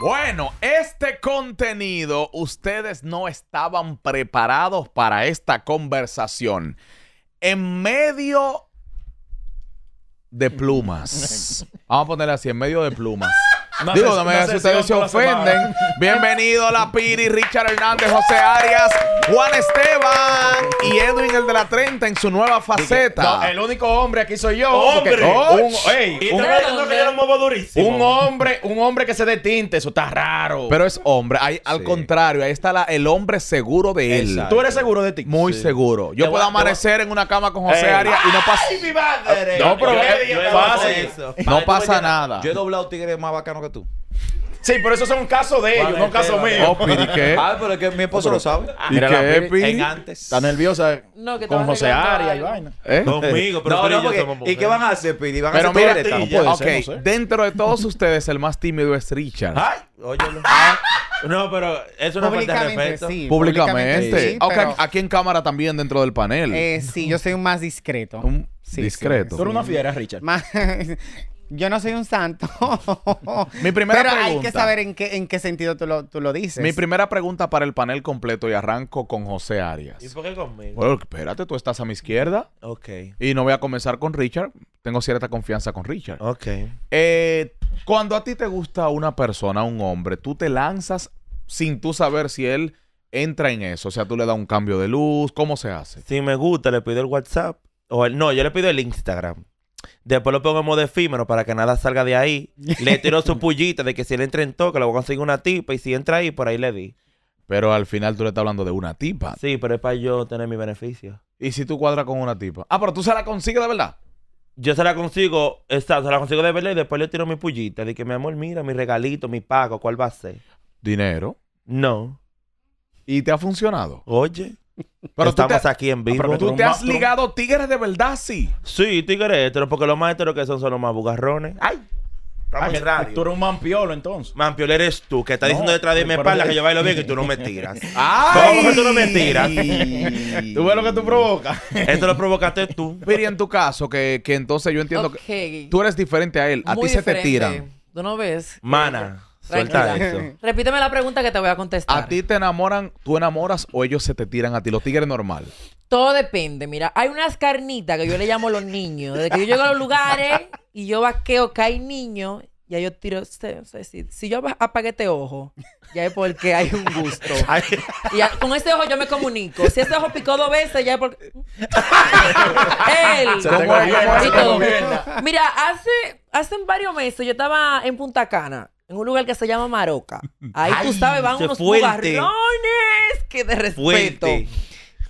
Bueno, este contenido ustedes no estaban preparados para esta conversación. En medio de plumas. Vamos a ponerle así, en medio de plumas. Digo, no me digas si ustedes se ofenden. Bienvenido a la Piri, Richard Hernández, José Arias, Juan Esteban y Edwin, el de la 30, en su nueva faceta. el único hombre aquí soy yo. ¡Hombre! un, hombre, un hombre que se detinte, eso está raro. Pero es hombre. al contrario, ahí está el hombre seguro de él. Tú eres seguro de ti. Muy seguro. Yo puedo amanecer en una cama con José Arias y no pasa. ¡Ay, mi No, pero no pasa nada. Yo he doblado tigres más bacano que tú. Sí, pero eso es un caso de ellos, no un caso mío. Oh, ¿qué? Ah, pero es que mi esposo lo sabe. ¿Y qué, Está nerviosa no, que con José Arias y vaina. ¿Eh? ¿Eh? Conmigo, pero no, no, y, qué van a hacer, Piri? ¿Van pero a hacer mira, no puede ser, Dentro de todos ustedes, el más tímido es Richard. ¡Ay! Óyelo. Ah, ah, no, pero eso una falta de respeto. públicamente. públicamente aquí en cámara también, dentro del panel. Eh, sí, yo soy un más discreto. Un discreto. Tú eres una fiera, Richard. Yo no soy un santo. Mi primera Pero hay que saber en qué, sentido tú lo, tú dices. Mi primera pregunta para el panel completo y arranco con José Arias. ¿Y por qué conmigo? espérate, tú estás a mi izquierda Ok, y no voy a comenzar con Richard. Tengo cierta confianza con Richard. ok. Eh, cuando a ti te gusta una persona, un hombre, tú te lanzas sin tú saber si él entra en eso. O sea, tú le das un cambio de luz, ¿cómo se hace? Si me gusta, le pido el WhatsApp no, yo le pido el Instagram. Después lo pongo en modo efímero para que nada salga de ahí. Le tiro su pullita de que si le entra en toque, le voy a conseguir una tipa y si entra ahí, por ahí le di. Pero al final tú le estás hablando de una tipa. Sí, pero es para yo tener mi beneficio. ¿Y si tú cuadras con una tipa? Ah, pero tú se la consigues de verdad. Yo se la consigo, está, se la consigo de verdad y después le tiro mi pullita. De que mi amor, mira, mi regalito, mi pago, ¿cuál va a ser? ¿Dinero? No. ¿Y te ha funcionado? Oye. Pero Estamos aquí en ah, vivo. pero tú te has ligado tigres de verdad, sí. Sí, tigres pero porque los maestros que son son los más bugarrones. ¡Ay! Tú eres un mampiolo entonces. Mampiolo eres tú, que estás diciendo detrás de mi espalda que yo bailo bien y tú no me tiras. ¡Ay! ¿Cómo que tú no me tiras? tú ves lo que tú provocas. Esto lo provocaste tú. Miri, en tu caso, que, que entonces yo entiendo que tú eres diferente a él. A ti se te tiran. ¿Tú no ves? Mana. Eh, Repíteme la pregunta que te voy a contestar. ¿A ti te enamoran, tú enamoras o ellos se te tiran a ti? Los tigres normal. Todo depende. Mira, hay unas carnitas que yo le llamo los niños. Desde que yo llego a los lugares y yo vaqueo que hay niños, ya yo tiro. Este, si, yo apagué este ojo, ya es porque hay un gusto. y con ese ojo yo me comunico. Si ese ojo picó dos veces, ya es porque. Él. Mira, hace, hace varios meses yo estaba en Punta Cana en un lugar que se llama Maroca. Ahí tú sabes, van unos jugarrones que de respeto.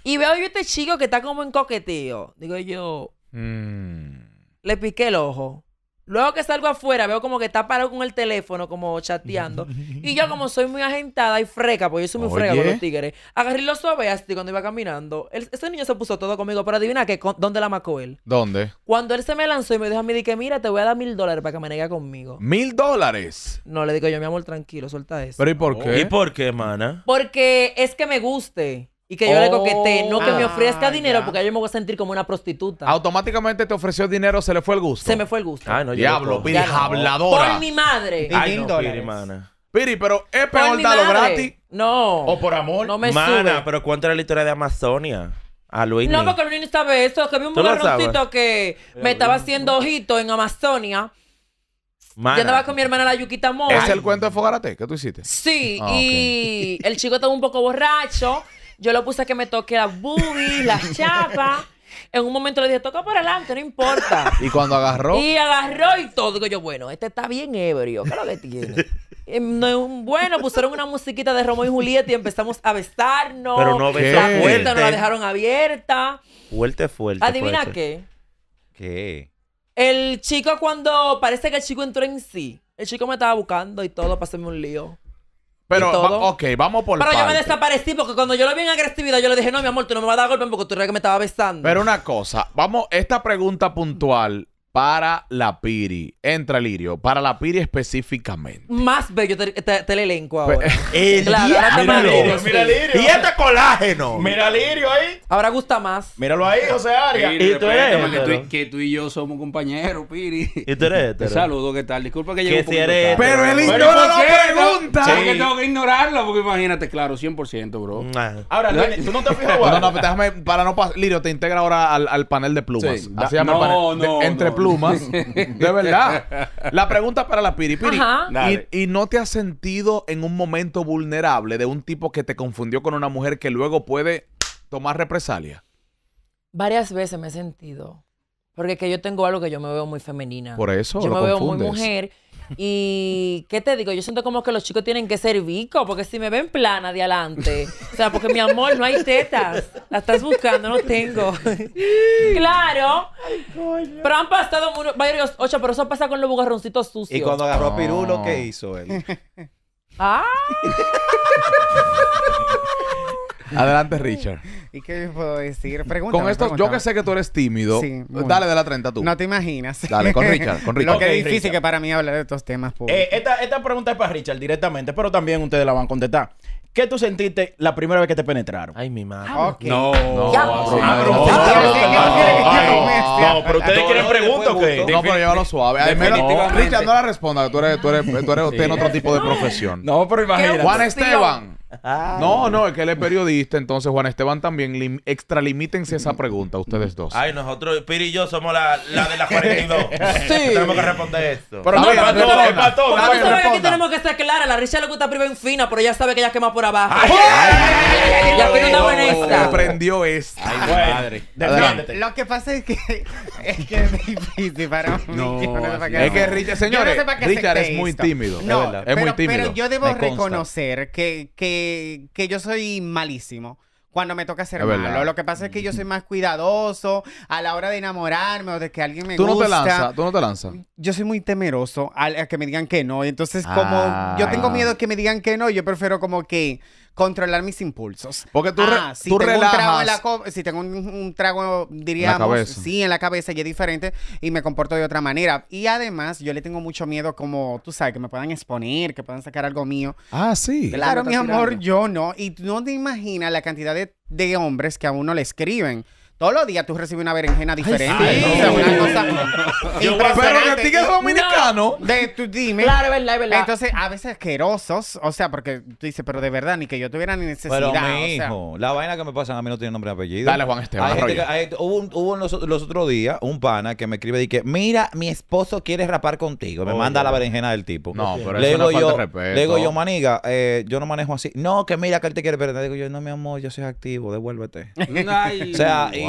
Y veo yo este chico que está como en coqueteo. Digo yo, mm. le piqué el ojo. Luego que salgo afuera, veo como que está parado con el teléfono, como chateando. y yo, como soy muy agentada y freca, porque yo soy muy freca con los tigres, agarré los y cuando iba caminando. ese niño se puso todo conmigo, pero adivina que, ¿dónde la macó él? ¿Dónde? Cuando él se me lanzó y me dijo a mí, dije, mira, te voy a dar mil dólares para que me negue conmigo. ¿Mil dólares? No, le digo yo, mi amor, tranquilo, suelta eso. ¿Pero y por oh. qué? ¿Y por qué, mana? Porque es que me guste. Y que yo le que no que me ofrezca ah, dinero, porque yo me voy a sentir como una prostituta. Automáticamente te ofreció dinero, se le fue el gusto. Se me fue el gusto. Ay, ah, no, Diablo, Piri, Por mi madre. Ay, no, Piri, Piri, pero es peor darlo gratis. No. O por amor. No me Mana, pero ¿cuánto era la historia de Amazonia? A Luis. No, porque Luis no sabe eso. Que vi un mujerroncito que me estaba haciendo ojito en Amazonia. Mana. Yo andaba con mi hermana la Yuquita Mora. ¿Es el cuento de Fogarate que tú hiciste? Sí, ah, y el chico estaba un poco borracho. Yo lo puse a que me toque la boobies, la chapa. En un momento le dije, toca por adelante, no importa. Y cuando agarró. Y agarró y todo. Digo yo, bueno, este está bien ebrio. ¿Qué es lo que tiene? Em, bueno, pusieron una musiquita de Romo y Julieta y empezamos a besarnos. Pero no besó La puerta no la dejaron abierta. Fuerte, fuerte. ¿Adivina qué? ¿Qué? El chico cuando... Parece que el chico entró en sí. El chico me estaba buscando y todo para un lío. Pero, ok, vamos por Pero yo me desaparecí porque cuando yo lo vi en agresividad, yo le dije, no, mi amor, tú no me vas a dar golpe porque tú crees que me estaba besando. Pero una cosa, vamos, esta pregunta puntual para la Piri. Entra Lirio, para la Piri específicamente. Más bello te, el elenco ahora. mira, Lirio, Y este colágeno. Mira Lirio ahí. Ahora gusta más. Míralo ahí, José Aria Y tú eres. Que tú, y yo somos compañeros, Piri. Y tú eres. Te saludo, ¿qué tal? Disculpa que llegue un Pero él no lo pregunta. Sí. que tengo que ignorarlo, porque imagínate, claro, 100%, bro. Ahora, tú no te fijas. no, no, déjame, para no pasar. Lirio, te integra ahora al, panel de plumas. Así no, no. Entre plumas. de verdad. La pregunta para la piripiri. y, no te has sentido en un momento vulnerable de un tipo que te confundió con una mujer que luego puede tomar represalia? Varias veces me he sentido. Porque que yo tengo algo que yo me veo muy femenina. Por eso. Yo me veo muy mujer y qué te digo, yo siento como que los chicos tienen que ser vicos, porque si me ven plana de adelante, o sea, porque mi amor, no hay tetas, la estás buscando, no tengo. claro. Ay, Pero han pasado varios ocho, pero eso pasa con los bugarroncitos sucios. Y cuando agarró a Pirulo, ¿qué hizo él? ¡Ah! Adelante, Richard. ¿Y qué puedo decir? Pregúntame, con esto, yo que sé que tú eres tímido, dale de la 30 tú. No te imaginas. Dale, con Richard, con Richard. Lo que es difícil que para mí hablar de estos temas. Eh, esta, esta pregunta es para Richard directamente, pero también ustedes la van a contestar. ¿Qué tú sentiste la primera vez que te penetraron? Ay, mi madre. No, no, no, pero ustedes quieren preguntas o qué? No, pero llévalo suave. Ay, Richard, no la responda, tú eres, tú eres, tú eres, usted en otro tipo de profesión. No, pero imagínate. Juan Esteban. No, no, es que él es periodista, entonces Juan Esteban también. Extralimítense esa pregunta, ustedes dos. Ay, nosotros, Piri y yo, somos la, la de las 42. sí. Tenemos que responder esto. Pero no, para todos, para aquí tenemos que ser claras, La Richa le gusta primero en fina, pero ella sabe que ella quema por abajo. Ay, ay, ya buena esta. Aprendió esta. Ay, madre. Lo que pasa es que es que difícil para mí. No, es que Richa, señores, Richa Richard es muy tímido. No, verdad. es muy tímido. Pero yo debo reconocer que eh, que, yo soy malísimo cuando me toca ser malo. Lo que pasa es que yo soy más cuidadoso a la hora de enamorarme o de que alguien me gusta. Tú no te lanzas, tú no te lanzas. Yo soy muy temeroso a, que me digan que no. Entonces, como yo tengo ah. miedo que me digan que no, yo prefiero como que Controlar mis impulsos. Porque tú, ah, si tengo relajas. Un trago en si tengo un, trago, diríamos, sí, en la cabeza y es diferente y me comporto de otra manera. Y además, yo le tengo mucho miedo, como tú sabes, que me puedan exponer, que puedan sacar algo mío. Ah, sí. Claro, mi amor, yo no. Y no te imaginas la cantidad de, de hombres que a uno le escriben. Todos los días tú recibes una berenjena diferente. una cosa Yo, pero que eres dominicano. De, tú dime. Claro, es verdad, es verdad. Entonces, a veces asquerosos. O sea, porque tú dices, pero de verdad, ni que yo tuviera ni necesidad. Pero, mi la vaina que me pasan a mí no tiene nombre y apellido. Dale, Juan Esteban. hubo, hubo los, otros días un pana que me escribe y dice, mira, mi esposo quiere rapar contigo. Me manda la berenjena del tipo. No, pero le digo yo, respeto Le digo yo, maniga, eh, yo no manejo así. No, que mira que él te quiere perder. Digo yo, no, mi amor, yo soy activo, devuélvete. o sea, y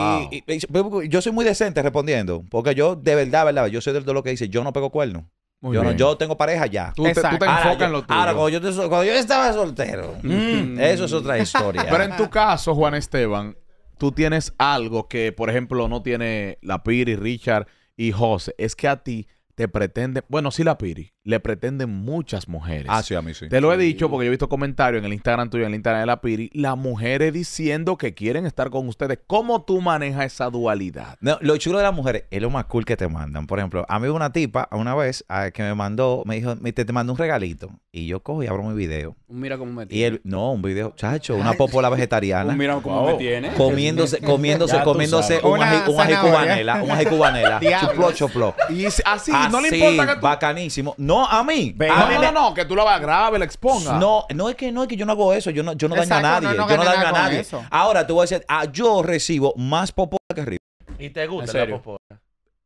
yo soy muy decente respondiendo, porque yo de verdad, verdad, yo soy de lo que dice, yo no pego cuerno Yo, no, yo, tengo pareja ya. Tú, te, enfocas en lo tuyo. Ahora, cuando yo, cuando yo estaba soltero, mm. Mm, eso es otra historia. Pero en tu caso, Juan Esteban, tú tienes algo que, por ejemplo, no tiene la Piri, Richard y José. Es que a ti te pretende. Bueno, sí, la Piri le pretenden muchas mujeres. Ah, sí, a mí sí. Te lo he dicho porque yo he visto comentarios en el Instagram tuyo, en el Instagram de la Piri, las mujeres diciendo que quieren estar con ustedes. ¿Cómo tú manejas esa dualidad? No, lo chulo de las mujeres es lo más cool que te mandan. Por ejemplo, a mí una tipa una vez ah, que me mandó, me dijo, te, te mandó un regalito. Y yo cojo y abro mi video. Mira cómo me tiene. Y él, no, un video, chacho, una popola vegetariana. mira cómo me tiene. Comiéndose, comiéndose, comiéndose un ají, un cubanela, un ají cubanela. chuplo, chuplo. Y así, no le importa bacanísimo. No, a mí. A mí no, no, no, que tú lo vas a la expongas. No, no es que no es que yo no hago eso, yo no, yo no daño a nadie, yo no daño a nadie. Ahora tú vas a decir, ah, yo recibo más popó que arriba. Y te gusta la popó.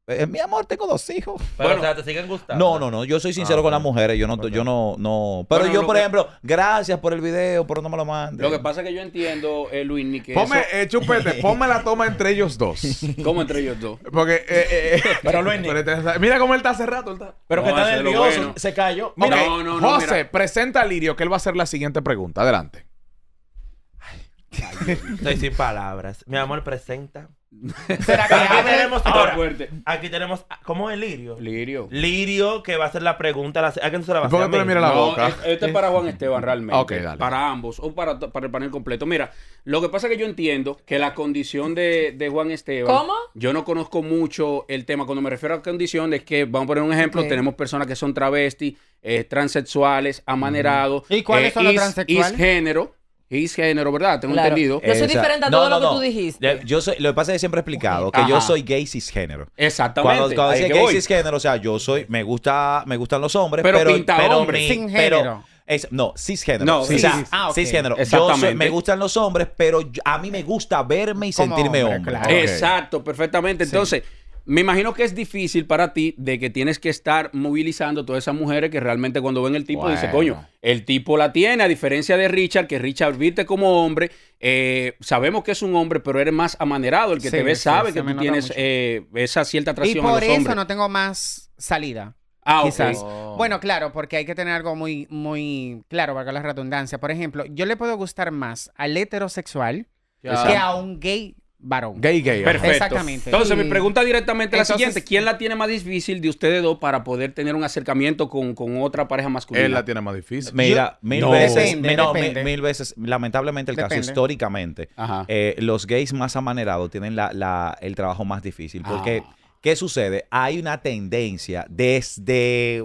Eh, mi amor, tengo dos hijos. Pero, bueno, o sea, te siguen gustando. No, no, no. Yo soy sincero ah, con las mujeres. Yo no, yo no, no. Pero yo, por ejemplo, gracias por el video, pero no me lo mandes. Lo que pasa es que yo entiendo, eh, Luis, ni que. eso... Eh, chupete, ponme la toma entre ellos dos. ¿Cómo entre ellos dos? Porque. Eh, pero Luis, mira cómo él está hace rato. Él está... Pero que está nervioso. Se cayó. Mira, no, no, José, presenta a Lirio, que él va a hacer la siguiente pregunta. Adelante. Ay, estoy sin palabras. Mi amor, presenta aquí tenemos Aquí tenemos. ¿Cómo es Lirio? Lirio. Lirio, que va a hacer la pregunta. La, se Este, es para Juan Esteban, realmente. Para ambos o para, para el panel completo. Mira, lo que pasa es que yo entiendo que la condición de, Juan Esteban. ¿Cómo? Yo no conozco mucho el tema. Cuando me refiero a condición, es que, vamos a poner un ejemplo, tenemos personas que son travestis, eh, transexuales, amanerados. ¿Y cuáles eh, son los transexuales? género género, ¿verdad? Tengo entendido. No soy diferente a todo lo que tú dijiste. Yo soy, lo que pasa es que siempre he explicado que yo soy gay cisgénero. Exactamente. Cuando, cuando gay cisgénero, o sea, yo soy, me gusta, me gustan los hombres, pero, pero pinta hombre, sin género. no, cisgénero. No, cisgénero. Ah, cisgénero. Yo soy, me gustan los hombres, pero a mí me gusta verme y sentirme hombre. Exacto, perfectamente. Entonces, me imagino que es difícil para ti de que tienes que estar movilizando todas esas mujeres que realmente cuando ven el tipo dicen, dice, coño, el tipo la tiene, a diferencia de Richard, que Richard viste como hombre, eh, sabemos que es un hombre, pero eres más amanerado, el que te ve sabe que tú tienes eh, esa cierta atracción. Y por eso no tengo más salida. Ah, quizás. Oh. Bueno, claro, porque hay que tener algo muy, muy claro, valga la redundancia. Por ejemplo, yo le puedo gustar más al heterosexual que a un gay varón. Gay, gay. Perfecto. Exactamente. Entonces, mi pregunta directamente es la siguiente. ¿Quién la tiene más difícil de ustedes dos para poder tener un acercamiento con, otra pareja masculina? Él la tiene más difícil. Mira, mil veces, no, mil, veces, lamentablemente el caso, históricamente, eh, los gays más amanerados tienen el trabajo más difícil porque... Ah. ¿Qué sucede? Hay una tendencia desde,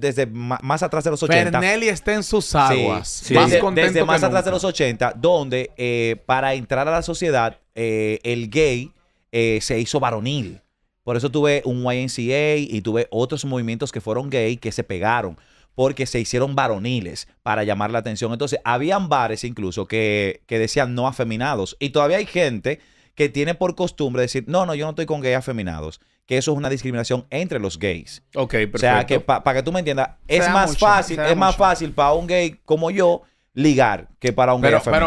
desde más atrás de los 80. Fernelli está en sus aguas. Más desde, más atrás de los 80, donde eh, para entrar a la sociedad, eh, el gay eh, se hizo varonil. Por eso tuve un YNCA y tuve otros movimientos que fueron gay que se pegaron porque se hicieron varoniles para llamar la atención. Entonces, habían bares incluso que, que decían no afeminados. Y todavía hay gente que tiene por costumbre decir, no, no, yo no estoy con gays afeminados. Que eso es una discriminación entre los gays. Ok, perfecto. O sea, que para que tú me entiendas, es más, fácil, es más fácil, para un gay como yo ligar que para un gay pero, pero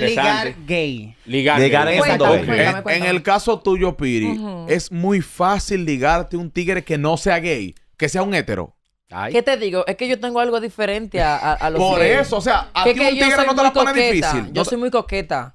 ligar gay. Ligar, gay. En, el caso tuyo, Piri, es muy fácil ligarte un tigre que no sea gay, que sea un hétero. ¿Qué te digo? Es que yo tengo algo diferente a, los Por eso, o sea, a ti un tigre no te lo pone difícil. Yo soy muy coqueta.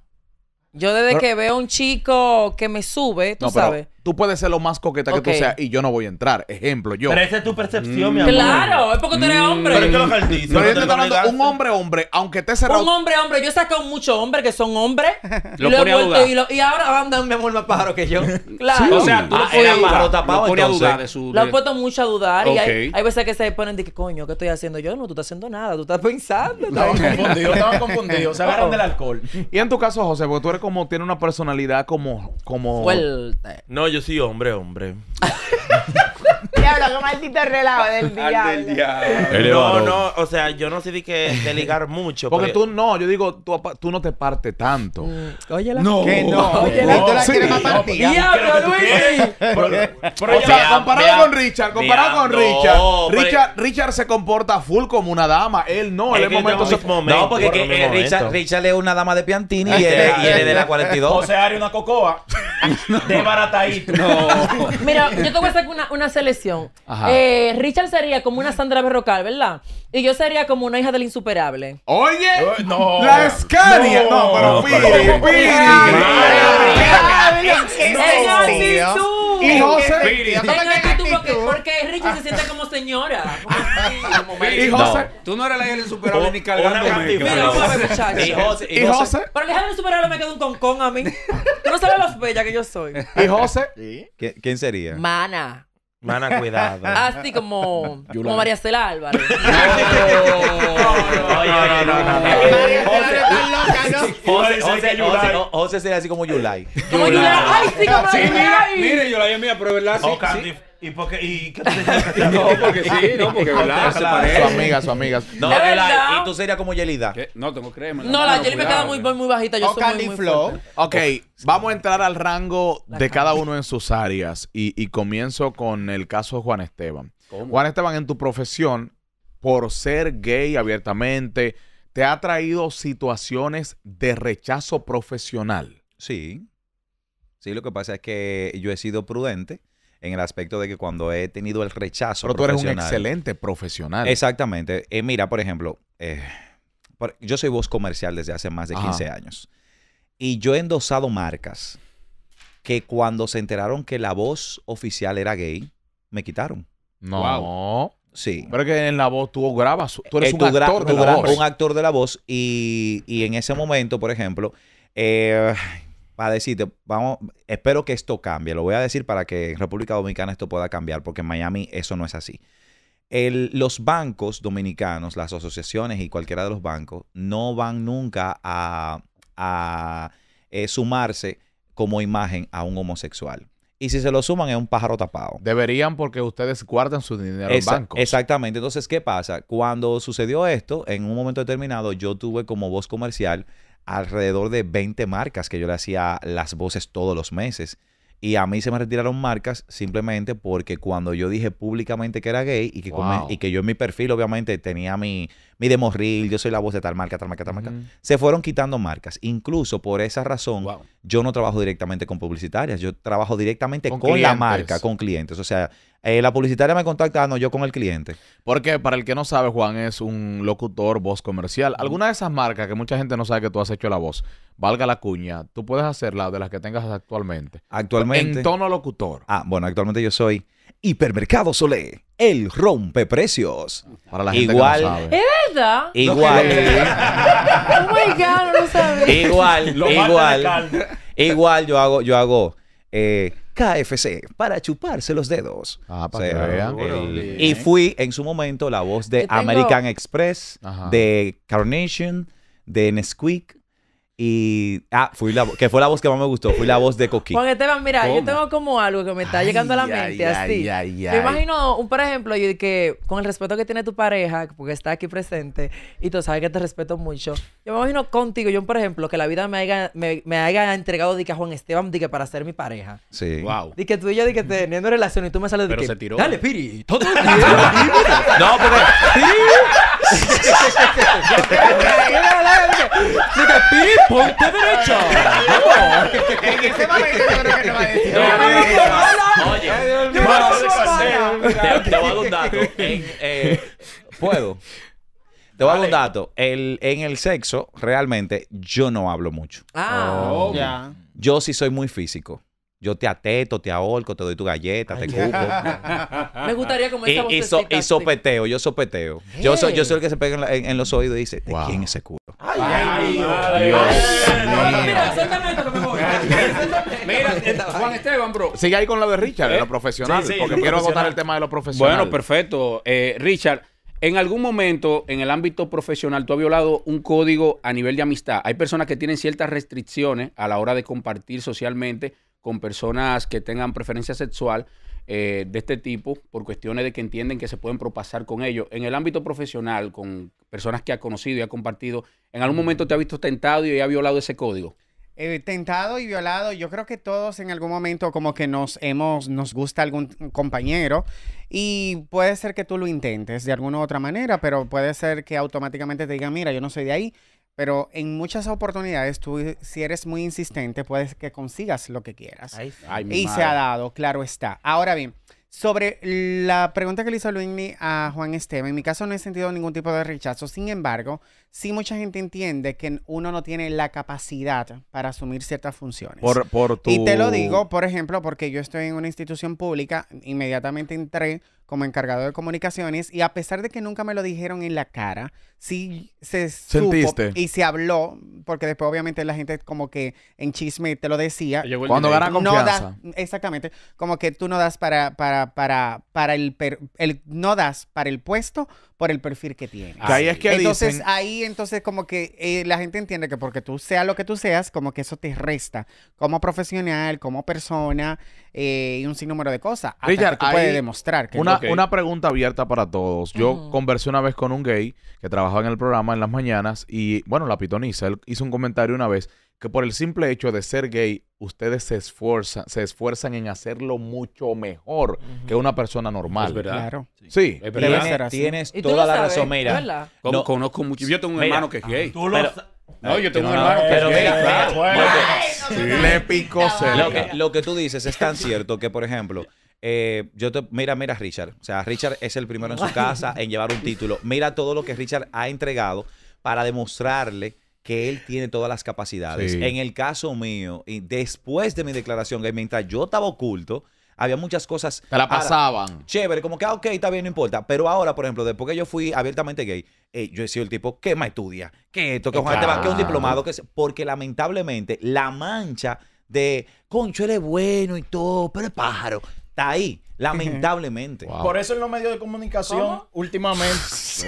Yo desde que veo a un chico que me sube, tú sabes tú puedes ser lo más coqueta que tú seas y yo no voy a entrar. Ejemplo, yo. Pero esa es tu percepción, mi amor. Claro, es porque tú eres mm. hombre. Pero es que lo Pero yo te estoy hablando un hombre hombre, aunque te cerrado. Un hombre, hombre. Yo he sacado muchos hombres que son hombres. Lo he pone a y, lo- y ahora andan, mi amor, más pájaro que yo. Claro. O sea, tú lo Ah, lo ponía Lo puesto mucho a dudar y hay, hay veces que se ponen de que coño, ¿qué estoy haciendo yo? No, tú estás haciendo nada, tú estás pensando. Estaban confundidos, estaban confundidos. Se agarran del alcohol. Y en tu caso, José, porque tú eres como, tiene una personalidad como, como Fuerte. No, yo soy hombre, hombre. diablo, qué maldito relajo del diablo. Del diablo. No, no, o sea, yo no sé de que de ligar mucho. Porque, tú no, yo digo, tú, tú no te partes tanto. Mm, oye, la No. no. Oye, no. la Diablo, Luis. o sea, comparado con Richard, comparado con Richard, Richard, Richard se comporta full como una dama. Él no, él es momento momento. No, porque eh, Richard, Richard es una dama de Piantini y él es de la 42. O sea, una cocoa de baratadito. No. Mira, yo te voy a sacar una selección. Eh, Richard sería como una Sandra Berrocal, ¿verdad? Y yo sería como una hija del insuperable. Oye, eh, no. la Escadia. No, pero Piri, Piri. tú Y José. porque, porque Richard se siente como señora. Y José. Tú no eres la hija del insuperable ni cargando. Mira, vamos Y José. Pero la hija del insuperable me queda un concón a mí. Tú no sabes lo bella que yo soy. ¿Y José? ¿Quién sería? Mana. Mana, cuidado. Así como, como María Estela Álvarez. No, no, no, no. José, José, José, José sería así como Yulai. Como Yulai. Ay, sí, como Yulai. Mire, Yulai es mía, pero ¿verdad? Sí, sí. ¿Y, por qué, ¿Y qué te No, porque sí, no, porque verdad, Su amiga, su amiga. No, ¿Y tú serías como Yelida? No, tengo crema. No, la Yelida me queda muy, muy, bajita. Yo oh, soy muy, muy Ok, vamos a entrar al rango de cada uno en sus áreas. Y, comienzo con el caso de Juan Esteban. Juan Esteban, en tu profesión, por ser gay abiertamente, ¿te ha traído situaciones de rechazo profesional? Sí. Sí, lo que pasa es que yo he sido prudente en el aspecto de que cuando he tenido el rechazo. Pero tú eres un excelente profesional. Exactamente. Eh, mira, por ejemplo, eh, yo soy voz comercial desde hace más de 15 años. Y yo he endosado marcas que cuando se enteraron que la voz oficial era gay, me quitaron. No. Sí. Pero que en la voz tú grabas, tú eres eh, un actor de la voz. Un actor de la voz y, en ese momento, por ejemplo, para decirte, vamos, espero que esto cambie. Lo voy a decir para que en República Dominicana esto pueda cambiar, porque en Miami eso no es así. los bancos dominicanos, las asociaciones y cualquiera de los bancos, no van nunca a, eh, sumarse como imagen a un homosexual. Y si se lo suman es un pájaro tapado. Deberían porque ustedes guardan su dinero en bancos. Exactamente. Entonces, ¿qué pasa? Cuando sucedió esto, en un momento determinado, yo tuve como voz comercial alrededor de 20 marcas que yo le hacía las voces todos los meses. Y a mí se me retiraron marcas simplemente porque cuando yo dije públicamente que era gay y que, y que yo en mi perfil obviamente tenía mi, mi yo soy la voz de tal marca, tal marca, tal marca, se fueron quitando marcas. Incluso por esa razón yo no trabajo directamente con publicitarias, yo trabajo directamente con la marca, con clientes. O sea, eh, la publicitaria me contacta, ah, no, yo con el cliente. Porque para el que no sabe, Juan es un locutor, voz comercial. Alguna de esas marcas que mucha gente no sabe que tú has hecho la voz, valga la cuña, tú puedes hacerla de las que tengas actualmente. Actualmente. En tono locutor. Ah, bueno, actualmente yo soy Hipermercado Sole, el rompe precios. Para la gente igual, que no sabe. ¿Es verdad? Igual. oh my God, no lo sabes. Igual, igual. Igual yo hago, yo hago. Eh, KFC para chuparse los dedos. Ah, para y fui en su momento la voz de American Express, de Carnation, de Nesquik y. Ah, fui la que fue la voz que más me gustó. Fui la voz de Coquí. Juan Esteban, mira, yo tengo como algo que me está llegando a la mente. así. me imagino, un, por ejemplo, yo que con el respeto que tiene tu pareja, porque está aquí presente, y tú sabes que te respeto mucho. Yo me imagino contigo, yo, por ejemplo, que la vida me haya, me, haya entregado de que a Juan Esteban de que para ser mi pareja. Sí. Wow. Y que tú y yo de que teniendo relación y tú me sales de Pero Se tiró. Dale, Piri. Todo el día. no, porque. Piri. Piri. ¡Ponte derecho! Te voy a dar un dato. Eh, Puedo. Te voy a dar un dato. en el sexo, realmente, yo no hablo mucho. Ah, oh. Yo sí soy muy físico yo te ateto, te ahorco, te doy tu galleta, te cupo. Me gustaría como esa eh, y, y, y sopeteo, yo sopeteo. Yo, soy, yo soy el que se pega en, los oídos y dice, ¿de quién es ese culo? Ay, Ay Dios. Mira, Juan Esteban, bro. Sigue ahí con lo de Richard, de ¿Eh? lo profesional, porque quiero agotar el tema de lo profesional. Bueno, perfecto. Eh, Richard, en algún momento en el ámbito profesional tú has violado un código a nivel de amistad. Hay personas que tienen ciertas restricciones a la hora de compartir socialmente con personas que tengan preferencia sexual eh, de este tipo por cuestiones de que entienden que se pueden propasar con ellos. En el ámbito profesional, con personas que ha conocido y ha compartido, ¿en algún momento te ha visto tentado y ha violado ese código? Eh, tentado y violado, yo creo que todos en algún momento como que nos hemos, nos gusta algún compañero y puede ser que tú lo intentes de alguna u otra manera, pero puede ser que automáticamente te diga mira, yo no soy de ahí, pero en muchas oportunidades, tú, eh, si eres muy insistente, puedes que consigas lo que quieras. y se ha dado, claro está. Ahora bien, sobre la pregunta que le hizo a Juan Esteban, en mi caso no he sentido ningún tipo de rechazo. Sin embargo, sí mucha gente entiende que uno no tiene la capacidad para asumir ciertas funciones. Y te lo digo, por ejemplo, porque yo estoy en una institución pública, inmediatamente entré como encargado de comunicaciones y a pesar de que nunca me lo dijeron en la cara, sí se Sentiste. y se habló, porque después obviamente la gente como que en chisme te lo decía. Cuando ganan confianza. exactamente, como que tú no das para, para, para, el, per, el, no das para el puesto, por el perfil que tiene. Ahí es que entonces ahí entonces como que eh, la gente entiende que porque tú seas lo que tú seas, como que eso te resta como profesional, como persona eh, y un sinnúmero de cosas. Hasta que tú demostrar. Que una, una pregunta abierta para todos. Yo conversé una vez con un gay que trabajaba en el programa en las mañanas y bueno, la pitoniza. Él hizo un comentario una vez que por el simple hecho de ser gay, ustedes se esfuerzan, se esfuerzan en hacerlo mucho mejor que una persona normal. Es verdad. Claro. Sí. Es verdad. Tienes, toda la razón. Mira, conozco mucho. Yo tengo un hermano que es gay. Ah, tú lo no, yo tengo un hermano que es gay. Le picó será. Lo que, lo que tú dices es tan cierto que, por ejemplo, eh, yo te, mira, mira Richard. O sea, Richard es el primero en su casa en llevar un título. Mira todo lo que Richard ha entregado para demostrarle que él tiene todas las capacidades. En el caso mío, y después de mi declaración, gay, mientras yo estaba oculto, había muchas cosas. Te la pasaban. chévere, como que, ah, ok, está bien, no importa. Pero ahora, por ejemplo, después que yo fui abiertamente gay, eh, yo he sido el tipo que más estudia, que esto, que Juan que un diplomado, que porque lamentablemente la mancha de concho, él es bueno y todo, pero es pájaro, está ahí. Lamentablemente. Por eso en los medios de comunicación, últimamente.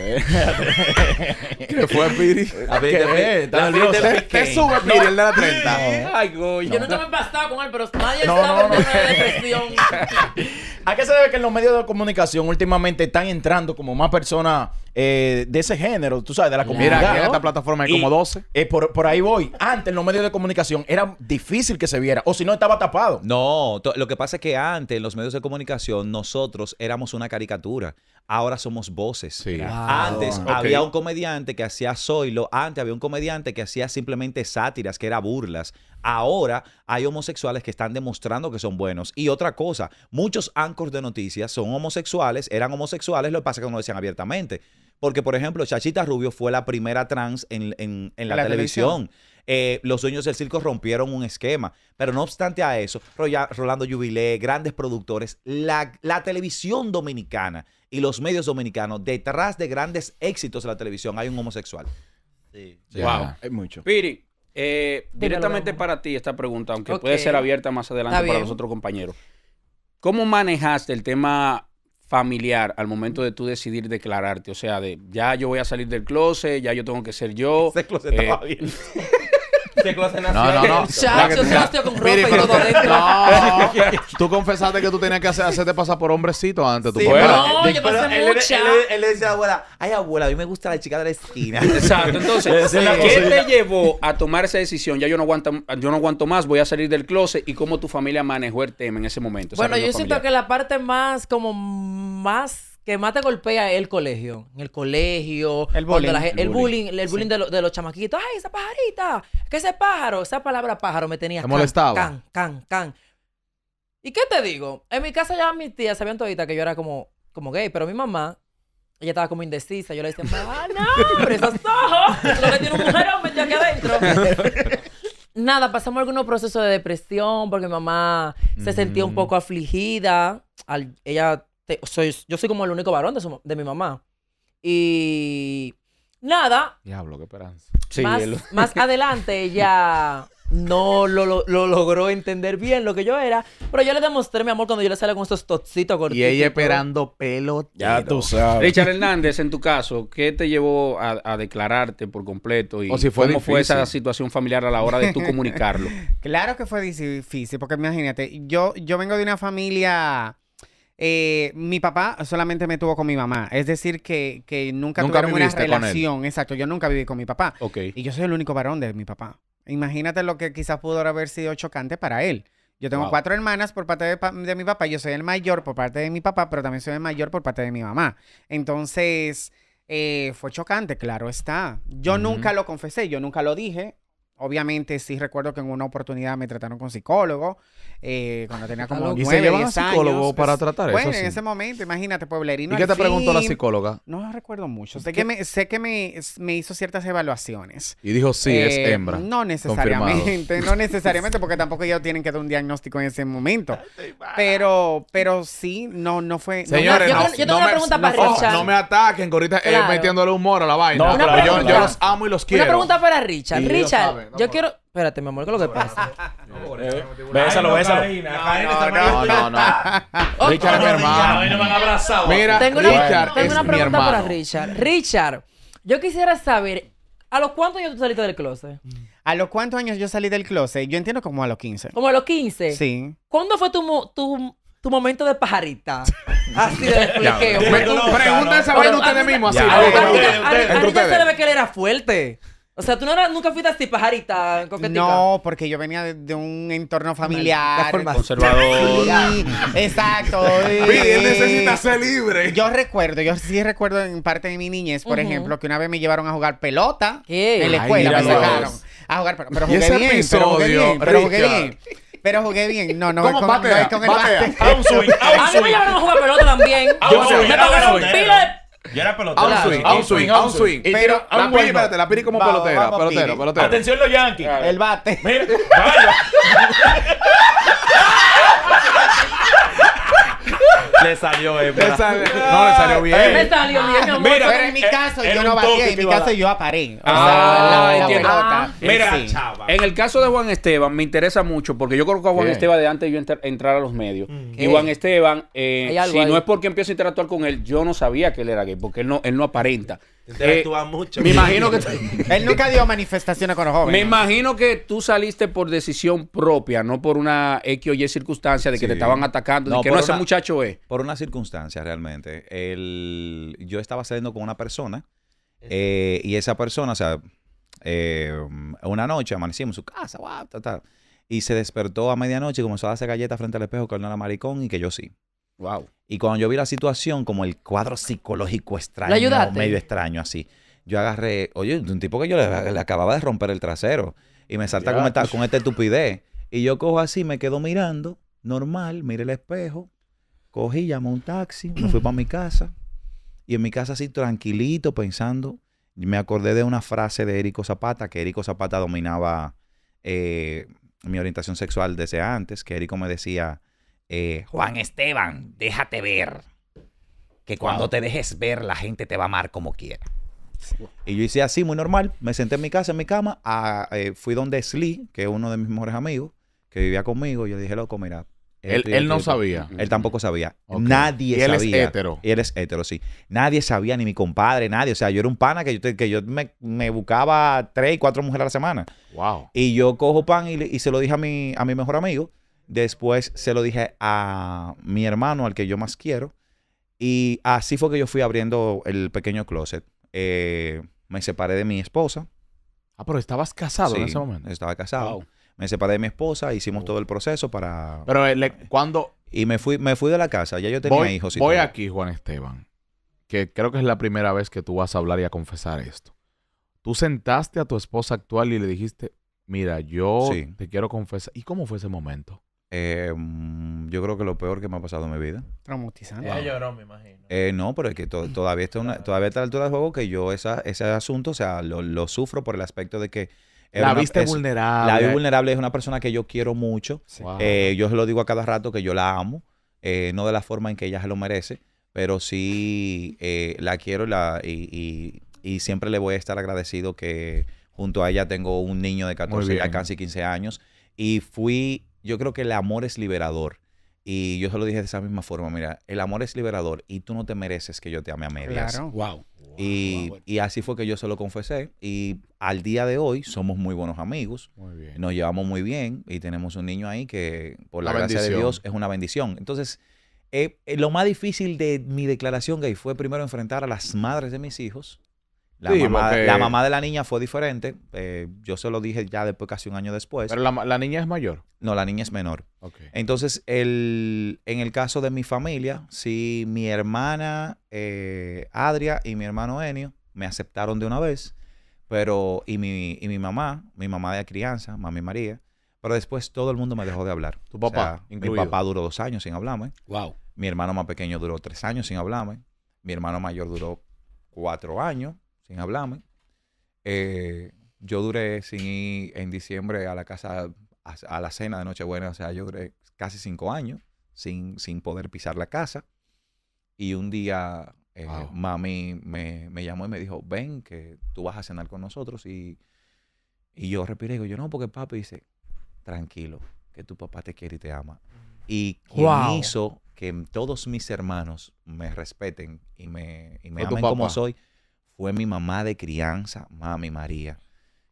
¿Qué fue, Piri? A ver, ¿Qué? ¿Te, ¿Qué ¿Qué sube, Piri, el de la 30. Ay, güey. Yo no. estaba pasado con él, pero nadie estaba en una depresión. ¿A qué se debe que en los medios de comunicación últimamente están entrando como más personas eh, de ese género, tú sabes, de la comunidad. Mira, en esta plataforma hay como 12. Eh, por, ahí voy. Antes, en los medios de comunicación era difícil que se viera, o si no, estaba tapado. No, lo que pasa es que antes, en los medios de comunicación, nosotros éramos una caricatura. Ahora somos voces. Antes había un comediante que hacía Zoilo, antes había un comediante que hacía simplemente sátiras, que era burlas. Ahora hay homosexuales que están demostrando que son buenos. Y otra cosa, muchos anchors de noticias son homosexuales, eran homosexuales, lo que pasa es que no lo decían abiertamente. Porque, por ejemplo, Chachita Rubio fue la primera trans en, la, televisión. Eh, los sueños del circo rompieron un esquema. Pero no obstante a eso, Rolando Jubilé, grandes productores, la, televisión dominicana y los medios dominicanos, detrás de grandes éxitos de la televisión, hay un homosexual. Sí. Wow. Es mucho. Piri, eh, directamente para ti esta pregunta, aunque puede ser abierta más adelante para los otros compañeros. ¿Cómo manejaste el tema familiar al momento de tú decidir declararte? O sea, de ya yo voy a salir del closet, ya yo tengo que ser yo. closet eh, bien. No, no, no. Chacho, con ropa todo No. Tú confesaste que tú tenías que hacerte pasar por hombrecito antes. tu tú no, yo pasé mucha. Él, le decía a la abuela, ay, abuela, a mí me gusta la chica de la esquina. Exacto. Entonces, ¿qué te llevó a tomar esa decisión? Ya yo no, aguanto, yo no aguanto más, voy a salir del closet. ¿Y cómo tu familia manejó el tema en ese momento? Bueno, yo siento que la parte más, como más que más te golpea el colegio. En el colegio. El bullying. el, bullying, el bullying de, los chamaquitos. ¡Ay, esa pajarita! ¿Qué ese pájaro? Esa palabra pájaro me tenía. Te can, Can, can, can. ¿Y qué te digo? En mi casa ya mis tías sabían todita que yo era como, como gay, pero mi mamá, ella estaba como indecisa. Yo le decía, ¡Ah, no! ¡Pero esos ojos! Lo que tiene un mujerón metido aquí adentro. Nada, pasamos algunos procesos de depresión porque mi mamá se sentía un mm. poco afligida. Al, ella soy, yo soy como el único varón de, mi mamá. Y nada. Diablo, qué esperanza. Más, más adelante ella no lo, logró entender bien lo que yo era. Pero yo le demostré mi amor cuando yo le salí con estos tocitos cortitos. Y ella esperando pelo. Ya tú sabes. Richard Hernández, en tu caso, ¿qué te llevó a, declararte por completo? Y ¿Cómo fue esa situación familiar a la hora de tú comunicarlo? claro que fue difícil, porque imagínate, yo, yo vengo de una familia eh, mi papá solamente me tuvo con mi mamá. Es decir, que, que nunca, tuvieron una relación. Exacto, yo nunca viví con mi papá. Y yo soy el único varón de mi papá. Imagínate lo que quizás pudo haber sido chocante para él. Yo tengo cuatro hermanas por parte de, mi papá. Yo soy el mayor por parte de mi papá, pero también soy el mayor por parte de mi mamá. Entonces, eh, fue chocante, claro está. Yo nunca lo confesé, yo nunca lo dije. Obviamente sí recuerdo que en una oportunidad me trataron con psicólogo, eh, cuando tenía como ¿Y 9, se psicólogo pues, para tratar eso? Bueno, en ese momento, imagínate, pueblerino ¿Y qué te preguntó la psicóloga? No lo recuerdo mucho. Sé que, me, sé que me, me, hizo ciertas evaluaciones. Y dijo, sí, es eh, hembra. No necesariamente, no necesariamente, porque tampoco ellos tienen que dar un diagnóstico en ese momento. Pero, pero sí, no, no fue... Señores, yo, tengo una pregunta para Richard. no me ataquen, ahorita eh, metiéndole humor a la vaina. yo, yo, los amo y los quiero. Una pregunta para Richard. Richard, yo quiero. Espérate, mi amor, ¿qué es lo que pasa? Eh, bésalo, bésalo. No, no, no. Richard es mi hermano. Mira, tengo una, tengo una pregunta para Richard. Richard, yo quisiera saber, ¿a los cuántos años tú saliste del closet? ¿A los cuántos años yo salí del closet? Yo entiendo como a los 15. ¿Como a los 15? Sí. ¿Cuándo fue tu, tu, tu momento de pajarita? Así de pues. Pregúntense a ustedes mismos. Así. A, Richard se le ve que él era fuerte. O sea, tú nunca fuiste así pajarita coquetica. No, porque yo venía de, un entorno familiar. Conservador. Sí, exacto. Sí. Él necesita ser libre. Yo recuerdo, yo sí recuerdo en parte de mi niñez, por ejemplo, que una vez me llevaron a jugar pelota en la escuela. me sacaron a jugar pelota. Pero, jugué bien, pero jugué bien, pero jugué bien. Pero jugué bien. No, no, ¿Cómo con, batea, no con el bate. A un swing, a un swing. mí me llevaron a jugar pelota también. A un Me pagaron yo era pelotero. A un swing, a un swing, a un swing. Pero, la piri, espérate, la piri como pelotera. Pelotero, pelotero. Atención los Yankees. El bate. Le salió No, le salió bien. Me salió bien, mi pero en eh, mi eh, caso yo no batí, en mi caso yo aparé. O ah, ah Mira, en el caso de Juan Esteban me interesa mucho porque yo creo que a Juan Esteban de antes de yo entrar, a los medios. Mm. Y Juan Esteban, eh, si no es porque empiezo a interactuar con él, yo no sabía que él era gay, porque él no, él no aparenta. Eh, mucho. Me imagino que él nunca dio manifestaciones con los jóvenes. Me imagino que tú saliste por decisión propia, no por una X o Y circunstancia de que te estaban atacando, de que no ese muchacho es. Por una circunstancia realmente. yo estaba saliendo con una persona eh, y esa persona, o sea, eh, una noche amanecimos en su casa, y se despertó a medianoche y comenzó a darse galletas frente al espejo que él no era maricón y que yo sí. Y cuando yo vi la situación, como el cuadro psicológico extraño, medio extraño así, yo agarré, oye, un tipo que yo le, acababa de romper el trasero y me salta pues. con esta, estupidez. Y yo cojo así, me quedo mirando, normal, mire el espejo, cogí, llamó un taxi, me fui para mi casa. Y en mi casa así tranquilito, pensando, me acordé de una frase de Érico Zapata, que Érico Zapata dominaba eh, mi orientación sexual desde antes, que Érico me decía, eh, Juan Esteban, déjate ver. Que cuando te dejes ver, la gente te va a amar como quiera. Y yo hice así, muy normal. Me senté en mi casa, en mi cama. Eh, fui donde Slee, que es uno de mis mejores amigos, que vivía conmigo. Yo dije, loco, mira. Él, no sabía. Él tampoco sabía. Nadie y él sabía. Él es hétero. Y él es hétero, sí. Nadie sabía, ni mi compadre, nadie. O sea, yo era un pana que yo, que yo me, buscaba tres, cuatro mujeres a la semana. Wow. Y yo cojo pan y, se lo dije a a mi mejor amigo. Después se lo dije a mi hermano, al que yo más quiero. Y así fue que yo fui abriendo el pequeño closet. Eh, me separé de mi esposa. Ah, pero estabas casado en ese momento. Estaba casado. Me separé de mi esposa, hicimos oh. todo el proceso para. Pero eh, cuando. Y me fui, me fui de la casa, ya yo tenía hijos. voy aquí, Juan Esteban, que creo que es la primera vez que tú vas a hablar y a confesar esto. Tú sentaste a tu esposa actual y le dijiste, mira, yo te quiero confesar. ¿Y cómo fue ese momento? Eh, mm, yo creo que lo peor que me ha pasado en mi vida. Traumatizante. Ella lloró, me imagino. Eh, no, pero es que todavía, está una, todavía está a la altura del juego que yo esa, ese asunto, o sea, lo, sufro por el aspecto de que la viste vulnerable. La vi vulnerable, es una persona que yo quiero mucho. Eh, yo se lo digo a cada rato que yo la amo, no de la forma en que ella se lo merece, pero sí la quiero la, y, y, siempre le voy a estar agradecido que junto a ella tengo un niño de 14, ya casi 15 años. Y fui yo creo que el amor es liberador. Y yo se lo dije de esa misma forma, mira, el amor es liberador y tú no te mereces que yo te ame a medias. Claro. Wow. Y, así fue que yo se lo confesé y al día de hoy somos muy buenos amigos, muy bien. nos llevamos muy bien y tenemos un niño ahí que por la, gracia de Dios es una bendición. Entonces, eh, eh, lo más difícil de mi declaración gay fue primero enfrentar a las madres de mis hijos, la, mamá, de la niña fue diferente. Eh, yo se lo dije ya después, casi un año después. ¿Pero la, niña es mayor? No, la niña es menor. Entonces, el, en el caso de mi familia, sí, mi hermana eh, Adria y mi hermano Enio me aceptaron de una vez. Pero, y mi, y mi mamá, mi mamá de crianza, mami María. Pero después todo el mundo me dejó de hablar. ¿Tu papá? mi papá duró dos años sin hablarme. Wow. Mi hermano más pequeño duró tres años sin hablarme. Mi hermano mayor duró cuatro años sin hablarme. Eh, yo duré sin ir en diciembre a la casa, a, la cena de Nochebuena, o sea, yo duré casi cinco años sin, sin poder pisar la casa. Y un día eh, mami me, llamó y me dijo, ven, que tú vas a cenar con nosotros. Y, y yo respiré y digo, yo no, porque papi dice, tranquilo, que tu papá te quiere y te ama. Y quien hizo que todos mis hermanos me respeten y me, y me amen como soy, fue mi mamá de crianza, mami María,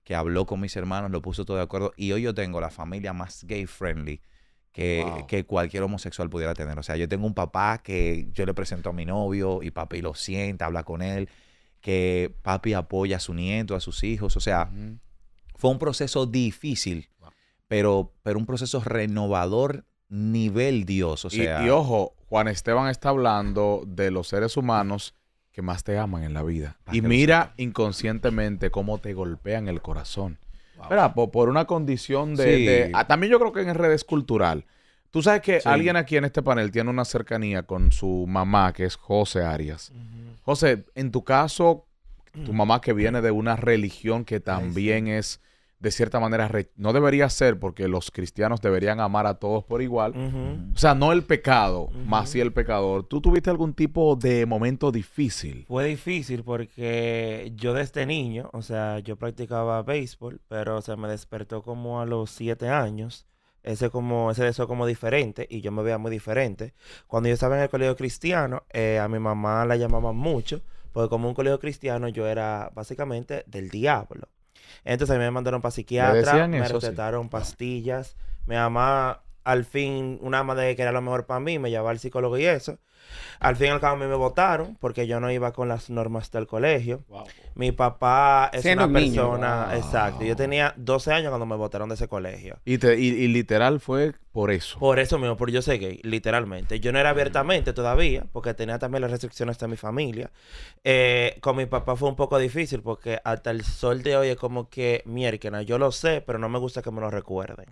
que habló con mis hermanos, lo puso todo de acuerdo. Y hoy yo tengo la familia más gay friendly que, cualquier homosexual pudiera tener. O sea, yo tengo un papá que yo le presento a mi novio y papi lo sienta, habla con él, que papi apoya a su nieto, a sus hijos. O sea, fue un proceso difícil, pero, pero un proceso renovador nivel Dios. O y ojo, Juan Esteban está hablando de los seres humanos que más te aman en la vida. y mira inconscientemente cómo te golpean el corazón. por, una condición de... Ah, también yo creo que en redes cultural. Tú sabes que alguien aquí en este panel tiene una cercanía con su mamá, que es José Arias. José, en tu caso, tu mamá que viene de una religión que también es de cierta manera no debería ser porque los cristianos deberían amar a todos por igual. O sea, no el pecado, más si el pecador. ¿Tú tuviste algún tipo de momento difícil? Fue difícil porque yo desde niño, o sea, yo practicaba béisbol, pero se me despertó como a los siete años. Ese como, ese deseo como diferente, y yo me veía muy diferente. Cuando yo estaba en el colegio cristiano, eh, a mi mamá la llamaban mucho, porque como un colegio cristiano, yo era básicamente del diablo. Entonces a mí me mandaron para psiquiatra, me, me recetaron pastillas. Mi mamá al fin, una madre que era lo mejor para mí, me llevaba al psicólogo y eso. Al fin y al cabo, a mí me votaron porque yo no iba con las normas del colegio. Mi papá es una persona. Exacto. Yo tenía 12 años cuando me votaron de ese colegio. Y, literal fue por eso. Por eso mismo, por yo sé que, literalmente. Yo no era abiertamente todavía, porque tenía también las restricciones de mi familia. Eh, con mi papá fue un poco difícil, porque hasta el sol de hoy es como que miérquena. Yo lo sé, pero no me gusta que me lo recuerden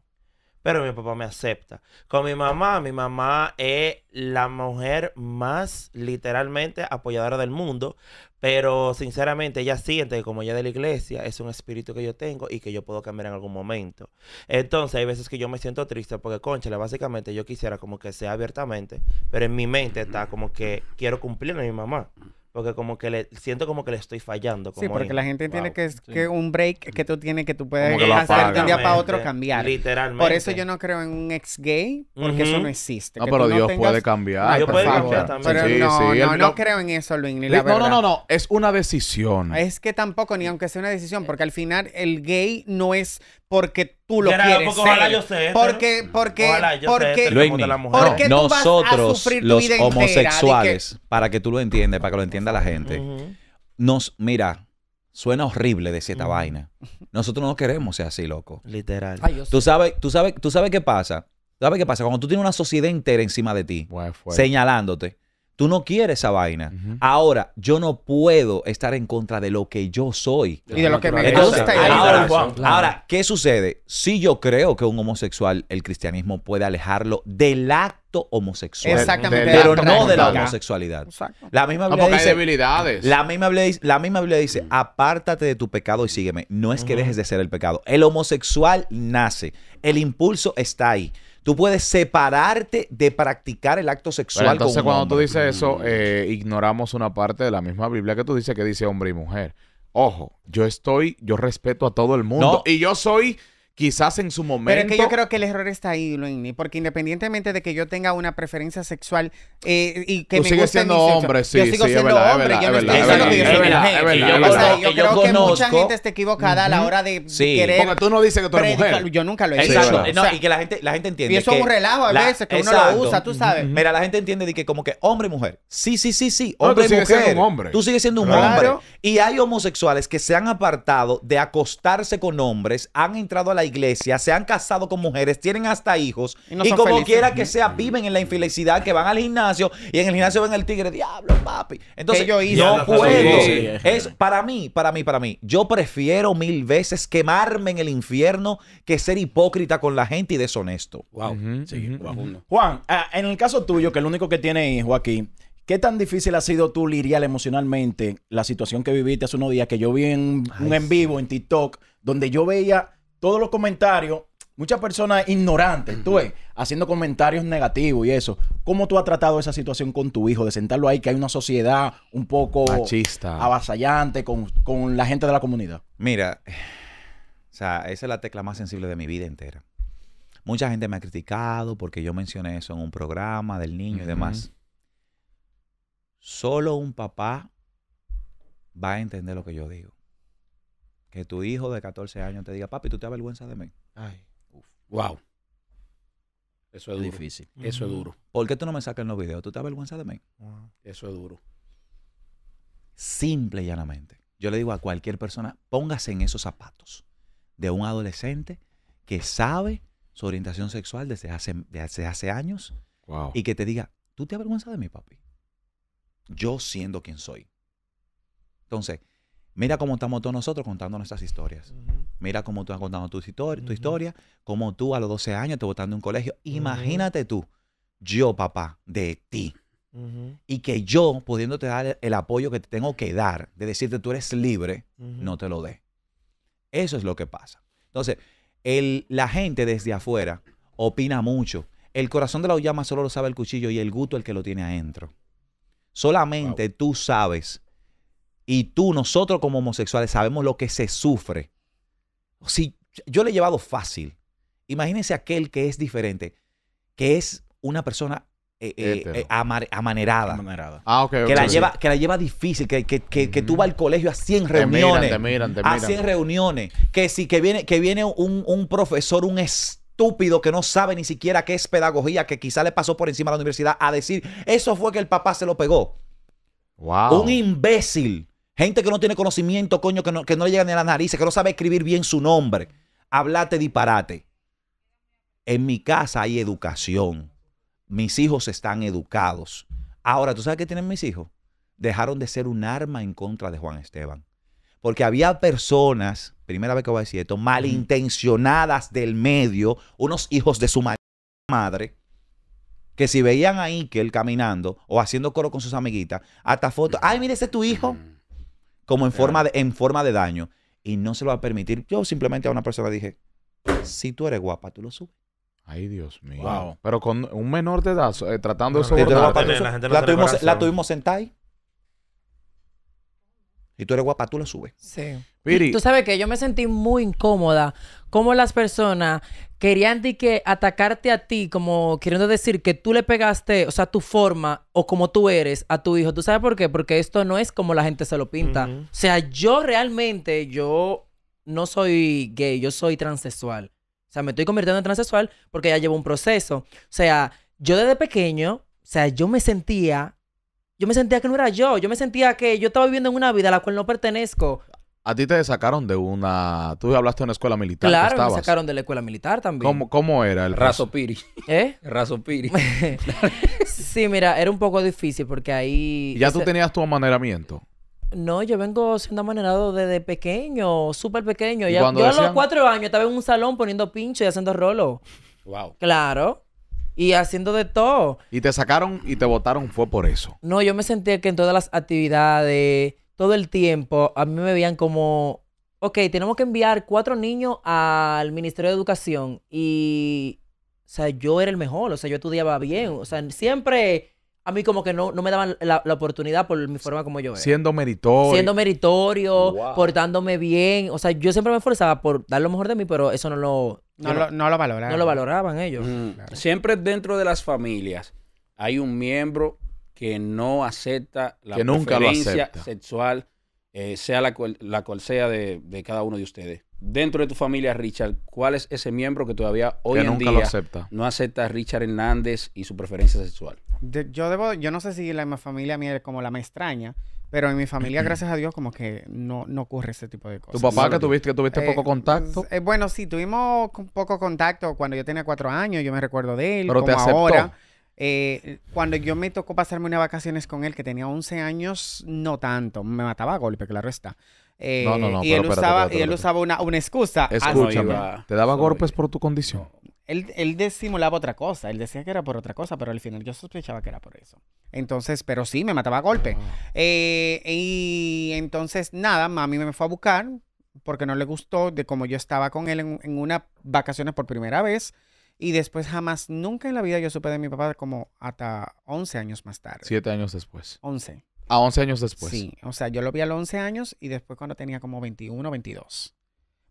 pero mi papá me acepta. Con mi mamá, mi mamá es la mujer más literalmente apoyadora del mundo, pero sinceramente ella siente que como ella de la iglesia es un espíritu que yo tengo y que yo puedo cambiar en algún momento. Entonces hay veces que yo me siento triste porque, conchale, básicamente yo quisiera como que sea abiertamente, pero en mi mente está como que quiero cumplir a mi mamá. Porque como que le siento como que le estoy fallando. sí, porque la gente tiene que es que un break que tú tienes que tú puedes hacer de un día para otro cambiar. Literalmente. Por eso yo no creo en un ex gay, porque eso no existe. No, pero Dios puede cambiar. Ah, yo por también. Pero no, no, no, creo en eso, Luis. Ni la eh, no, no, no, no. Es una decisión. Es que tampoco, ni aunque sea una decisión, porque al final el gay no es porque tú lo quieres porque porque porque la mujer. nosotros los homosexuales, para que tú lo entiendas, para que lo entienda la gente. Nos mira, suena horrible decir esta vaina. Nosotros no queremos ser así, loco. Literal. tú sabes, tú sabes, tú sabes qué pasa. ¿Sabes qué pasa? Cuando tú tienes una sociedad entera encima de ti, señalándote, Tú no quieres esa vaina. Ahora, yo no puedo estar en contra de lo que yo soy. Y de lo que me gusta. Ahora, ahora, ¿qué sucede? Si yo creo que un homosexual, el cristianismo puede alejarlo del acto homosexual. Exactamente. Pero no de la homosexualidad. La misma Biblia La misma Biblia, la misma dice, apártate de tu pecado y sígueme. No es que dejes de ser el pecado. El homosexual nace. El impulso está ahí. Tú puedes separarte de practicar el acto sexual. entonces, cuando tú dices eso, eh, ignoramos una parte de la misma Biblia que tú dices que dice hombre y mujer. Ojo, yo estoy, yo respeto a todo el mundo. Y yo soy quizás en su momento. Pero es que yo creo que el error está ahí, Luini, porque independientemente de que yo tenga una preferencia sexual eh, y que Tú me sigues guste siendo hombre, sí, yo sigo siendo verdad, hombre, es yo no estoy es verdad, yo creo conozco, que mucha gente está equivocada a la hora de querer Porque tú no dices que tú eres mujer. Yo nunca lo he dicho. Exacto, eh, no, y que la gente la gente entiende Y eso es un relajo a veces que uno lo usa, tú sabes. Mira, la gente entiende de que como que hombre y mujer. Sí, sí, sí, sí, hombre y mujer. Tú sigues siendo un hombre. Y hay homosexuales que se han apartado de acostarse con hombres, han entrado a la iglesia, se han casado con mujeres, tienen hasta hijos y, como quiera que sea, viven en la infelicidad, que van al gimnasio y en el gimnasio ven el tigre, diablo, papi. Entonces, yo hice? no puedo. Es, para mí, para mí, para mí, yo prefiero mil veces quemarme en el infierno que ser hipócrita con la gente y deshonesto. Wow. Juan, eh, en el caso tuyo, que el único que tiene hijo aquí, ¿Qué tan difícil ha sido tú Lirial, emocionalmente la situación que viviste hace unos días que yo vi en un en vivo en TikTok donde yo veía todos los comentarios, muchas personas ignorantes, tú ves, haciendo comentarios negativos y eso. ¿Cómo tú has tratado esa situación con tu hijo? De sentarlo ahí, que hay una sociedad un poco Machista. avasallante con, la gente de la comunidad. Mira, o sea, esa es la tecla más sensible de mi vida entera. Mucha gente me ha criticado porque yo mencioné eso en un programa del niño y demás. Solo un papá va a entender lo que yo digo. Que tu hijo de 14 años te diga, papi, tú te avergüenzas de mí. Ay. Uf. Wow. Eso es duro. difícil. Eso es duro. ¿Por qué tú no me sacas los videos? ¿Tú te avergüenzas de mí? Eso es duro. Simple y llanamente. Yo le digo a cualquier persona, póngase en esos zapatos de un adolescente que sabe su orientación sexual desde hace, hace años y que te diga, tú te avergüenzas de mí, papi. Yo siendo quien soy. Entonces, Mira cómo estamos todos nosotros contando nuestras historias. Mira cómo tú has contado tu, historia, tu historia, cómo tú a los 12 años te votando un colegio. Imagínate tú, yo papá, de ti. Y que yo, pudiéndote dar el apoyo que te tengo que dar, de decirte tú eres libre, no te lo dé. Eso es lo que pasa. Entonces, el, la gente desde afuera opina mucho. El corazón de la llama solo lo sabe el cuchillo y el gusto el que lo tiene adentro. Solamente tú sabes y tú, nosotros como homosexuales, sabemos lo que se sufre. Si yo le he llevado fácil, imagínense aquel que es diferente, que es una persona eh, eh, eh, amanerada. amanerada. Ah, que, la lleva, que la lleva difícil, que, que, que, tú vas al colegio a 100 reuniones. a 100 reuniones. Que si que viene, que viene un, profesor, un estúpido que no sabe ni siquiera qué es pedagogía, que quizá le pasó por encima a la universidad, a decir, eso fue que el papá se lo pegó. Un imbécil. Gente que no tiene conocimiento, coño, que no, que no le llega ni a la nariz, que no sabe escribir bien su nombre. Hablate disparate. En mi casa hay educación. Mis hijos están educados. Ahora, ¿tú sabes qué tienen mis hijos? Dejaron de ser un arma en contra de Juan Esteban. Porque había personas, primera vez que voy a decir esto, malintencionadas del medio, unos hijos de su madre, que si veían a Ikel caminando o haciendo coro con sus amiguitas, hasta fotos, ay, mire, ese es tu hijo. Mm como en, forma de, en forma de daño. Y no se lo va a permitir. Yo simplemente a una persona dije, si tú eres guapa, tú lo subes. Ay, Dios mío. Pero con un menor de edad eh, tratando de La, tuvimos, la tuvimos sentada ahí. Y tú eres guapa, tú la subes. Sí. Piri. Tú sabes que yo me sentí muy incómoda como las personas querían de que atacarte a ti, como queriendo decir que tú le pegaste, o sea, tu forma o como tú eres a tu hijo. ¿Tú sabes por qué? Porque esto no es como la gente se lo pinta. O sea, yo realmente, yo no soy gay, yo soy transexual. O sea, me estoy convirtiendo en transexual porque ya llevo un proceso. O sea, yo desde pequeño, o sea, yo me sentía yo me sentía que no era yo. Yo me sentía que yo estaba viviendo en una vida a la cual no pertenezco. A ti te sacaron de una. Tú hablaste de una escuela militar. Claro, me sacaron de la escuela militar también. ¿Cómo, cómo era el raso piri? ¿Eh? Raso piri. sí, mira, era un poco difícil porque ahí. ¿Ya tú tenías tu amaneramiento? No, yo vengo siendo amanerado desde pequeño, súper pequeño. Ya, yo a los cuatro años estaba en un salón poniendo pincho y haciendo rolo. Wow. Claro y haciendo de todo. Y te sacaron y te votaron fue por eso. No, yo me sentía que en todas las actividades, todo el tiempo, a mí me veían como, ok, tenemos que enviar cuatro niños al Ministerio de Educación y, o sea, yo era el mejor, o sea, yo estudiaba bien, o sea, siempre a mí como que no, no me daban la, oportunidad por mi forma como yo era. Siendo meritorio. Siendo meritorio, portándome bien. O sea, yo siempre me esforzaba por dar lo mejor de mí, pero eso no lo... No, lo, no lo valoraban. No lo valoraban ellos. Mm. Siempre dentro de las familias hay un miembro que no acepta la preferencia sexual, eh, sea la cual, la sea de, cada uno de ustedes. Dentro de tu familia, Richard, ¿cuál es ese miembro que todavía hoy en nunca día lo acepta. no acepta a Richard Hernández y su preferencia sexual? Yo, debo, yo no sé si la mi familia mía como la me extraña, pero en mi familia, gracias a Dios, como que no, no ocurre ese tipo de cosas. ¿Tu papá que tuviste, que tuviste eh, poco contacto? Eh, bueno, sí, tuvimos poco contacto cuando yo tenía cuatro años, yo me recuerdo de él, pero te aceptó. ahora. Eh, cuando yo me tocó pasarme unas vacaciones con él, que tenía 11 años, no tanto, me mataba a golpe, claro está. no, no, no. Y él, usaba, y él usaba una, una excusa. Ah, Escúchame, ¿te daba golpes por tu condición? Él, él otra cosa, él decía que era por otra cosa, pero al final yo sospechaba que era por eso. Entonces, pero sí, me mataba a golpe. Ah. Eh, y entonces, nada, mami me fue a buscar porque no le gustó de cómo yo estaba con él en, en unas vacaciones por primera vez. Y después jamás, nunca en la vida yo supe de mi papá como hasta 11 años más tarde. Siete años después. 11. A 11 años después. Sí, o sea, yo lo vi a los 11 años y después cuando tenía como 21, 22,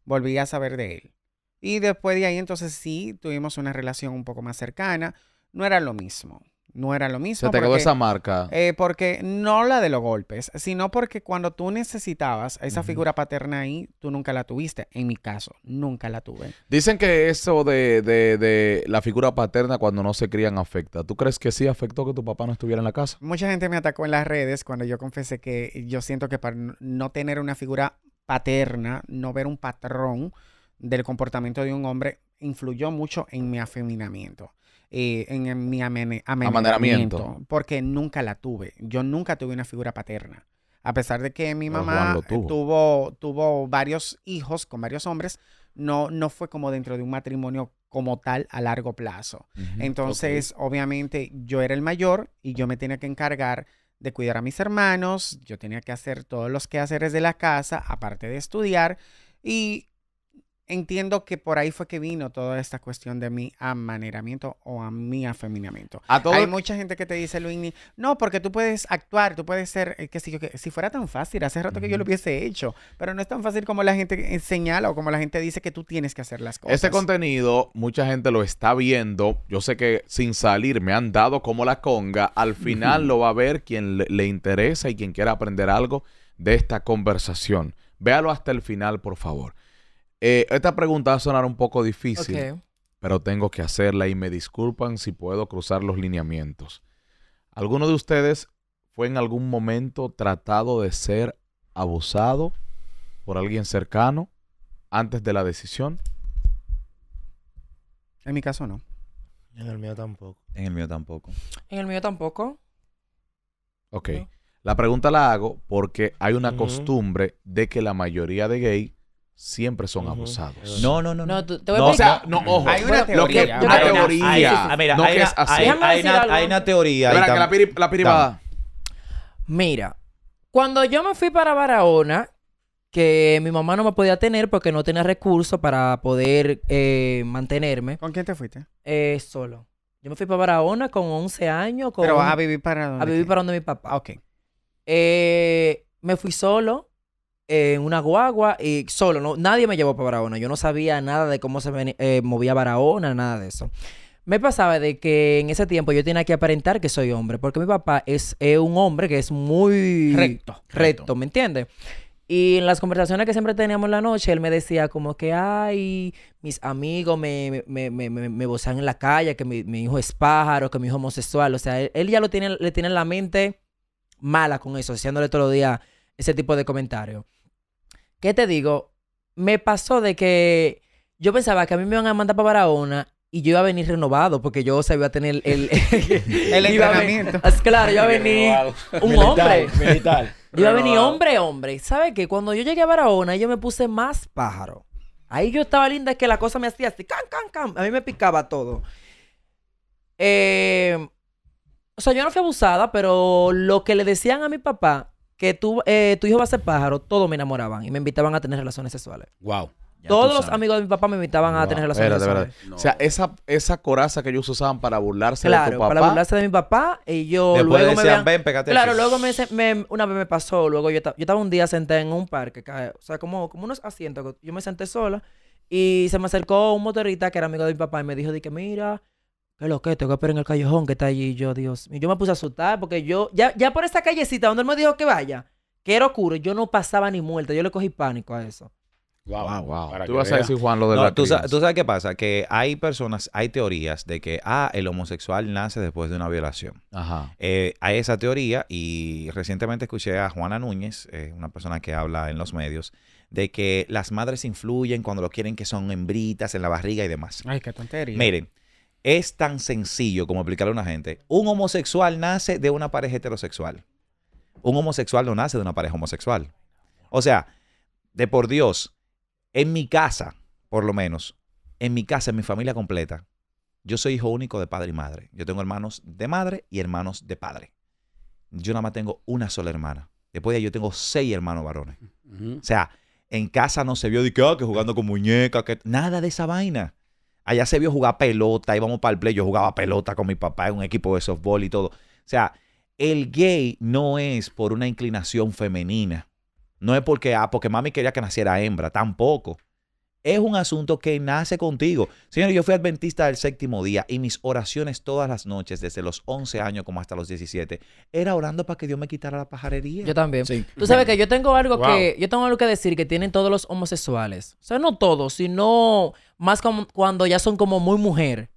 volví a saber de él. Y después de ahí entonces sí tuvimos una relación un poco más cercana. No era lo mismo. No era lo mismo. Se te quedó esa marca. Eh, porque no la de los golpes, sino porque cuando tú necesitabas esa figura paterna ahí, tú nunca la tuviste. En mi caso, nunca la tuve. Dicen que eso de, de, de, la figura paterna cuando no se crían afecta. ¿Tú crees que sí afectó que tu papá no estuviera en la casa? Mucha gente me atacó en las redes cuando yo confesé que yo siento que para no tener una figura paterna, no ver un patrón, del comportamiento de un hombre influyó mucho en mi afeminamiento. Eh, en, mi amen Porque nunca la tuve. Yo nunca tuve una figura paterna. A pesar de que mi mamá tuvo. tuvo. varios hijos con varios hombres, no, no fue como dentro de un matrimonio como tal a largo plazo. Entonces, obviamente, yo era el mayor y yo me tenía que encargar de cuidar a mis hermanos, yo tenía que hacer todos los quehaceres de la casa, aparte de estudiar, y Entiendo que por ahí fue que vino toda esta cuestión de mi amaneramiento o a mi afeminamiento. Hay mucha gente que te dice, Luini, no, porque tú puedes actuar, tú puedes ser, eh, que si, que, si fuera tan fácil, hace rato que yo lo hubiese hecho, pero no es tan fácil como la gente eh, señala o como la gente dice que tú tienes que hacer las cosas. Ese contenido, mucha gente lo está viendo. Yo sé que sin salir me han dado como la conga. Al final lo va a ver quien le interesa y quien quiera aprender algo de esta conversación. Véalo hasta el final, por favor. Eh, esta pregunta va a sonar un poco difícil, pero tengo que hacerla y me disculpan si puedo cruzar los lineamientos. ¿Alguno de ustedes fue en algún momento tratado de ser abusado por alguien cercano antes de la decisión? En mi caso no. En el mío tampoco. En el mío tampoco. En el mío tampoco. Ok. La pregunta la hago porque hay una costumbre de que la mayoría de gays siempre son abusados. No, no, no. No, te voy a o sea, no, ojo. Hay una teoría. teoría. Ah, mira, teoría. la Mira, cuando yo me fui para Barahona, que mi mamá no me podía tener porque no tenía recursos para poder eh, mantenerme, ¿Con quién te fuiste? Eh, solo. Yo me fui para Barahona con 11 años, Pero vas a vivir para dónde? a vivir para donde mi papá. ok. Eh, me fui solo en una guagua y solo, no, nadie me llevó para Barahona. Yo no sabía nada de cómo se eh, movía Barahona, nada de eso. Me pasaba de que en ese tiempo yo tenía que aparentar que soy hombre, porque mi papá es, un hombre que es muy recto, recto, ¿me entiendes? Y en las conversaciones que siempre teníamos la noche, él me decía como que, ay, mis amigos me, me, me, en la calle, que mi, hijo es pájaro, que mi hijo es homosexual. O sea, él, ya lo tiene, le tiene la mente mala con eso, haciéndole todos los días ese tipo de comentarios. ¿Qué te digo? Me pasó de que yo pensaba que a mí me iban a mandar para Barahona y yo iba a venir renovado porque yo, o a tener el... El, claro, yo iba a venir un hombre. Yo iba a venir hombre, hombre. ¿Sabe qué? Cuando yo llegué a Barahona, yo me puse más pájaro. Ahí yo estaba linda, es que la cosa me hacía así, can, can, can. A mí me picaba todo. Eh, o sea, yo no fui abusada, pero lo que le decían a mi papá, que tú, eh, tu hijo va a ser pájaro, todos me enamoraban y me invitaban a tener relaciones sexuales. Wow. Todos los amigos de mi papá me invitaban a tener relaciones sexuales. O sea, esa, esa coraza que ellos usaban para burlarse de tu papá. Para burlarse de mi papá y yo luego me decían, ven, pégate Claro, luego me, una vez me pasó, luego yo, estaba, yo estaba un día senté en un parque, o sea, como, como unos asientos, yo me senté sola y se me acercó un motorista que era amigo de mi papá y me dijo de que mira, es lo que tengo que esperar en el callejón que está allí. yo, Dios mío, yo me puse a soltar porque yo, ya, ya por esa callecita donde él me dijo que vaya, que era oscuro, yo no pasaba ni muerta, yo le cogí pánico a eso. Wow, wow. Tú vas a decir, Juan, lo de la tú, sabes qué pasa, que hay personas, hay teorías de que, ah, el homosexual nace después de una violación. Ajá. Eh, hay esa teoría y recientemente escuché a Juana Núñez, eh, una persona que habla en los medios, de que las madres influyen cuando lo quieren que son hembritas en la barriga y demás. Ay, qué tontería. Miren, es tan sencillo como explicarle a una gente. Un homosexual nace de una pareja heterosexual. Un homosexual no nace de una pareja homosexual. O sea, de por Dios, en mi casa, por lo menos, en mi casa, en mi familia completa, yo soy hijo único de padre y madre. Yo tengo hermanos de madre y hermanos de padre. Yo nada más tengo una sola hermana. Después de ahí yo tengo seis hermanos varones. O sea, en casa no se vio de que, ah, que jugando con muñecas, que... Nada de esa vaina. Allá se vio jugar pelota, íbamos para el play, yo jugaba pelota con mi papá en un equipo de softball y todo. O sea, el gay no es por una inclinación femenina. No es porque, ah, porque mami quería que naciera hembra, tampoco. Es un asunto que nace contigo. Señor, yo fui adventista del séptimo día y mis oraciones todas las noches, desde los 11 años como hasta los 17, era orando para que Dios me quitara la pajarería. Yo también. Tú sabes que yo tengo algo que yo tengo algo que decir que tienen todos los homosexuales. O sea, no todos, sino más cuando ya son como muy mujer.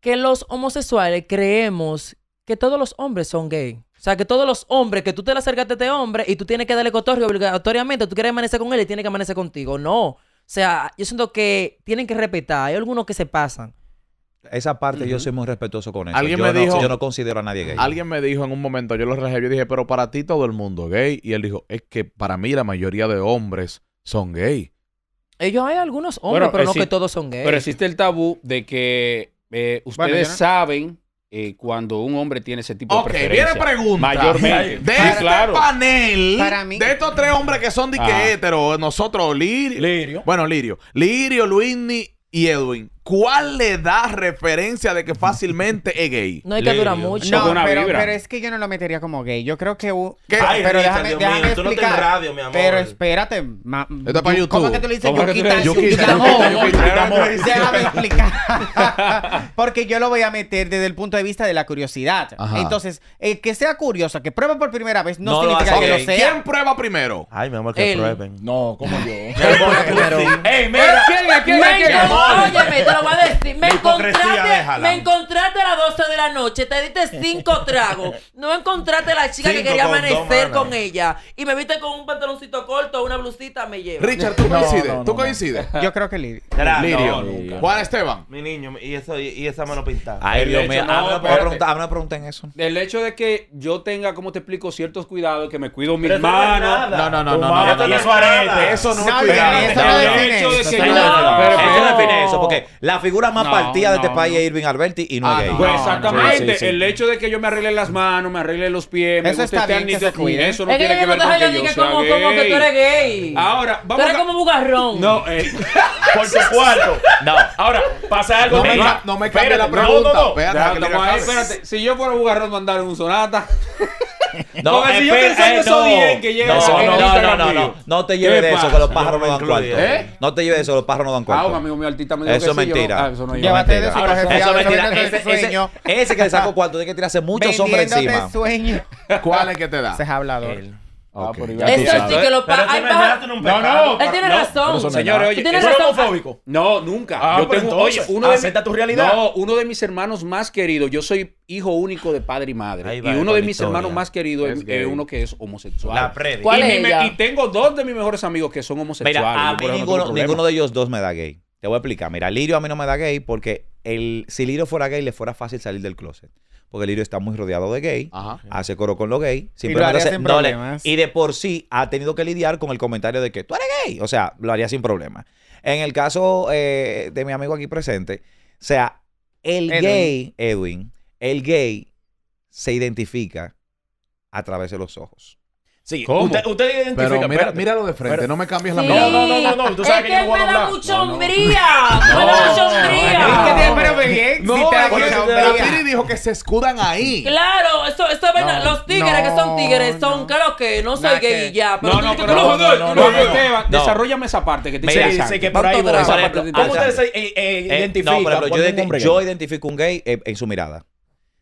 Que los homosexuales creemos que todos los hombres son gay. O sea, que todos los hombres, que tú te le acercaste a este hombre y tú tienes que darle cotorreo obligatoriamente, tú quieres amanecer con él y tiene que amanecer contigo. No. O sea, yo siento que tienen que respetar. Hay algunos que se pasan. Esa parte yo soy muy respetuoso con eso. Alguien yo me no, dijo, yo no considero a nadie gay. Alguien me dijo en un momento, yo lo relajé, yo dije, pero para ti todo el mundo gay. Y él dijo, es que para mí la mayoría de hombres son gay. Ellos hay algunos hombres, pero no que todos son gays. Pero existe el tabú de que eh, ustedes saben eh, cuando un hombre tiene ese tipo de preferencia. pregunta. Mayormente. De este panel, de estos tres hombres que son diquehéteros, nosotros, Lirio, Lirio. Bueno, Lirio. Lirio, Luisni y Edwin. ¿Cuál le da referencia de que fácilmente es gay? No hay que durar mucho. No, pero, es que yo no lo metería como gay. Yo creo que... Ay, pero déjame, Dios mío, tú no tienes explicar. mi amor. Pero espérate. para YouTube. ¿Cómo que tú le dices que Déjame explicar. Porque yo lo voy a meter desde el punto de vista de la curiosidad. Entonces, el eh, que sea curioso, que pruebe por primera vez, no, significa que lo sea. ¿Quién prueba primero? Ay, mi amor, que prueben. No, como yo. ¡Ey, mira! ¿Quién ¿Quién es? ¿Quién me encontraste, a las 12 de la noche, te diste cinco tragos. No encontraste a la chica que quería amanecer con, ella. Y me viste con un pantaloncito corto, una blusita, me llevo Richard, ¿tú ¿Tú coincides? Yo creo que Lidia. Lirio. No, Juan Esteban. Mi niño, y, eso, y, esa mano pintada. Ay, Dios mío, no, una pregunta en eso. El hecho de que yo tenga, como te explico, ciertos cuidados, que me cuido mis manos. No, no, no, no. no, eso Eso no es cuidado. Eso no define eso, porque la figura más partida de este país es Irving Alberti y no ah, es gay. exactamente. El hecho de que yo me arregle las manos, me arregle los pies, me guste eso no tiene que ver con que yo sea gay. Ahora, vamos Tú eres como bugarrón. No, eh. cuarto. No. Ahora, pasa algo. No me, ca- no me cambie la pregunta. No, no, no. Espérate, que Espérate, si yo fuera a jugar Ron Mandar en un sonata. No, Porque si yo espera, pensando eh, esos que llegan no, no, no, no, no, no, ¿eh? no te lleves de eso, que los pájaros no, dan cuarto. ¿Eh? No te lleves de eso, los pájaros no dan cuarto. Ah, un amigo mío artista me dijo Eso que es sí, yo ah, eso no iba. Llévate de eso, Ahora, eso es eso mentira. Ese, ese- sueño. ese que le sacó cuarto tiene que tirarse muchos hombres Vendiéndote encima. sueño. ¿Cuál es que te da? Ese es hablador. Él eso sí que lo paga. No, no, él tiene razón. Señores, oye, homofóbico? No, nunca. Ah, yo oye, uno tu realidad. No, uno de mis hermanos más queridos, yo soy hijo único de padre y madre. y uno de mis hermanos más queridos es, eh, uno que es homosexual. La ¿Cuál y, es y tengo dos de mis mejores amigos que son homosexuales. ninguno, de ellos dos me da gay. Te voy a explicar. Mira, Lirio a mí no me da gay porque si Lirio fuera gay, le fuera fácil salir del closet porque Lirio está muy rodeado de gay, hace coro con los gay, sin y de por sí ha tenido que lidiar con el comentario de que tú eres gay, o sea, lo haría sin problema. En el caso eh, de mi amigo aquí presente, o sea, el gay, Edwin, el gay se identifica a través de los ojos. Sí, ¿Cómo? Usted, usted identifica. Pero mira, míralo de frente, pero... no me cambies la sí. mirada. No, no, no, no, Tú sabes es que, que yo no voy a hablar. Mucho Hombría. no. Me da mucho hombría. tiene pero bien. No, si te Piri dijo que se escudan ahí. Claro, eso esto, no, los tigres que son tigres son, claro que no soy gay y ya. Pero no, no, pero, no, no, no, desarrollame esa parte que te dice. Sí, sí, que por ahí voy. ¿Cómo ustedes identifican? Eh, eh, no, pero yo identifico un gay eh, en su mirada.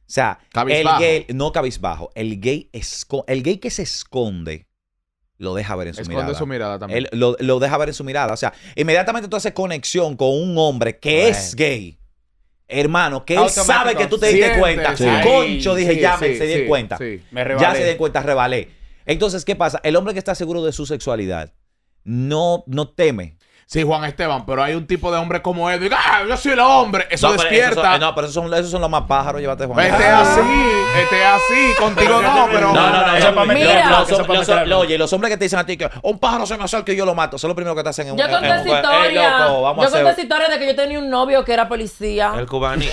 O sea, el gay, no cabizbajo, el gay, el gay que se esconde lo deja ver en su mirada. su mirada también. lo, deja ver en su mirada. O sea, inmediatamente tú haces conexión con un hombre que es gay. Hermano, que él sabe que tú te diste cuenta. Concho, dije, ya me se di cuenta. ya se di cuenta, rebalé. Entonces, ¿qué pasa? El hombre que está seguro de su sexualidad no, no teme Sí, Juan Esteban, pero hay un tipo de hombre como él. Diga, ¡Ah, yo soy el hombre. Eso despierta. no, pero eh, esos son, los más pájaros. Llévate, Juan. Este ah. así, este así. Contigo no, pero. No, no, no. para oye, los hombres que te dicen a ti que un pájaro se me hace que yo lo mato. Eso es lo primero que te hacen en yo un eh, eh, Yo conté historia. yo conté historias historia de que yo tenía un novio que era policía. El cubano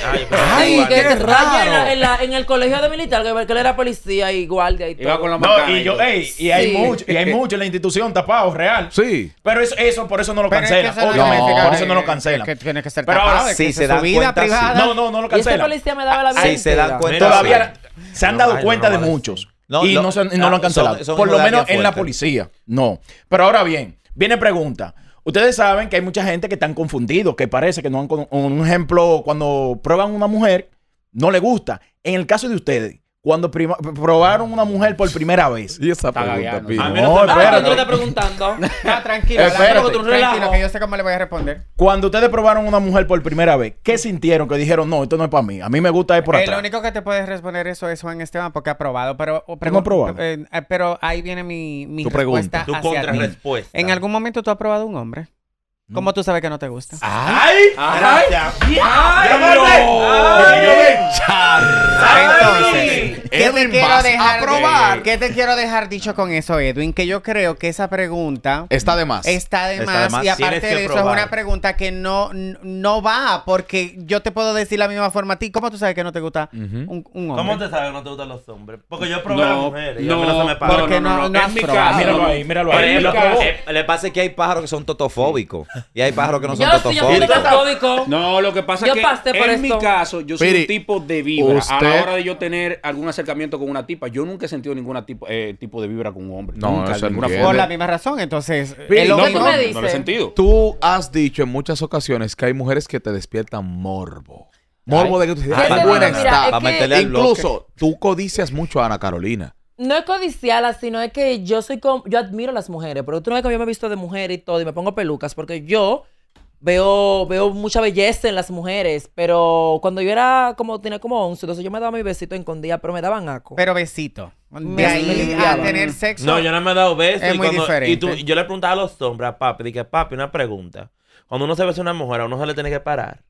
Ay, qué, raro. En, el colegio de militar, que él era policía y guardia y Iba con los. no, y yo, ey, y hay mucho, y hay mucho en la institución tapado, real. Sí. Pero eso, por eso no lo cancela. Es que obviamente, no, por eso no lo cancela. que tiene que ser Pero ahora se, da cuenta, No, no, no lo cancela. Este policía me daba la vida. se cuenta. Todavía se han dado cuenta de muchos. y no, lo ah, han cancelado. por lo menos en la policía. No. Pero ahora bien, viene pregunta. Ustedes saben que hay mucha gente que están confundidos, que parece que no han... Un ejemplo, cuando prueban una mujer, no le gusta. En el caso de ustedes, cuando probaron una mujer por primera vez. Y esa pregunta, pido? A mí no, no espera. No. preguntando. Ah, tranquilo. Tranquilo, que yo sé cómo le voy a responder. Cuando ustedes probaron una mujer por primera vez, ¿qué sintieron? Que dijeron, no, esto no es para mí. A mí me gusta ir por atrás. Lo único que te puedes responder eso es Juan Esteban, porque ha probado. Pero, pero, probado? Eh, eh, pero ahí viene mi, mi tu respuesta pregunta. Tu contrarrespuesta. ¿En algún momento tú has probado un hombre? ¿Cómo tú sabes que no te gusta? ¡Ay! ¡Ay! ¡Ay! ¡Ay! Entonces, ¿qué te quiero dejar? Probar? ¿Qué te quiero dejar dicho con eso, Edwin? Que yo creo que esa pregunta está de más. Está de, más, Y aparte de eso, es una pregunta que no, no va, porque yo te puedo decir la misma forma a ti. ¿Cómo tú sabes que no te gusta un, hombre? ¿Cómo te sabes que no te gustan los hombres? Porque yo probé no, a mujeres. No, no se me Porque no, no, no, no ah, Míralo ahí, míralo ahí. Eh, le pasa que hay pájaros que son totofóbicos. Y hay pájaros que no son yo, no, lo que pasa es que en mi caso, yo soy un tipo de vibra. A la hora de yo tener algún acercamiento con una tipa, yo nunca he sentido ningún tipo, eh, tipo de vibra con un hombre. No, nunca, ninguna forma. Por la misma razón, entonces. Piri, no, no, me dice. he sentido. Tú has dicho en muchas ocasiones que hay mujeres que te despiertan morbo. Morbo de que tú te buena está. Incluso, tú codicias mucho a Ana Carolina no es codiciala, sino es que yo soy yo admiro a las mujeres, pero tú no ves que yo me he visto de mujer y todo y me pongo pelucas porque yo veo veo mucha belleza en las mujeres, pero cuando yo era como tenía como 11, entonces yo me daba mis besitos en condía, pero me daban aco. Pero besito. De ahí a tener sexo. No, yo no me he dado besos es muy diferente. y tú, yo le preguntaba a los hombres, a papi, dije, "Papi, una pregunta. Cuando uno se besa a una mujer, a uno se le tiene que parar."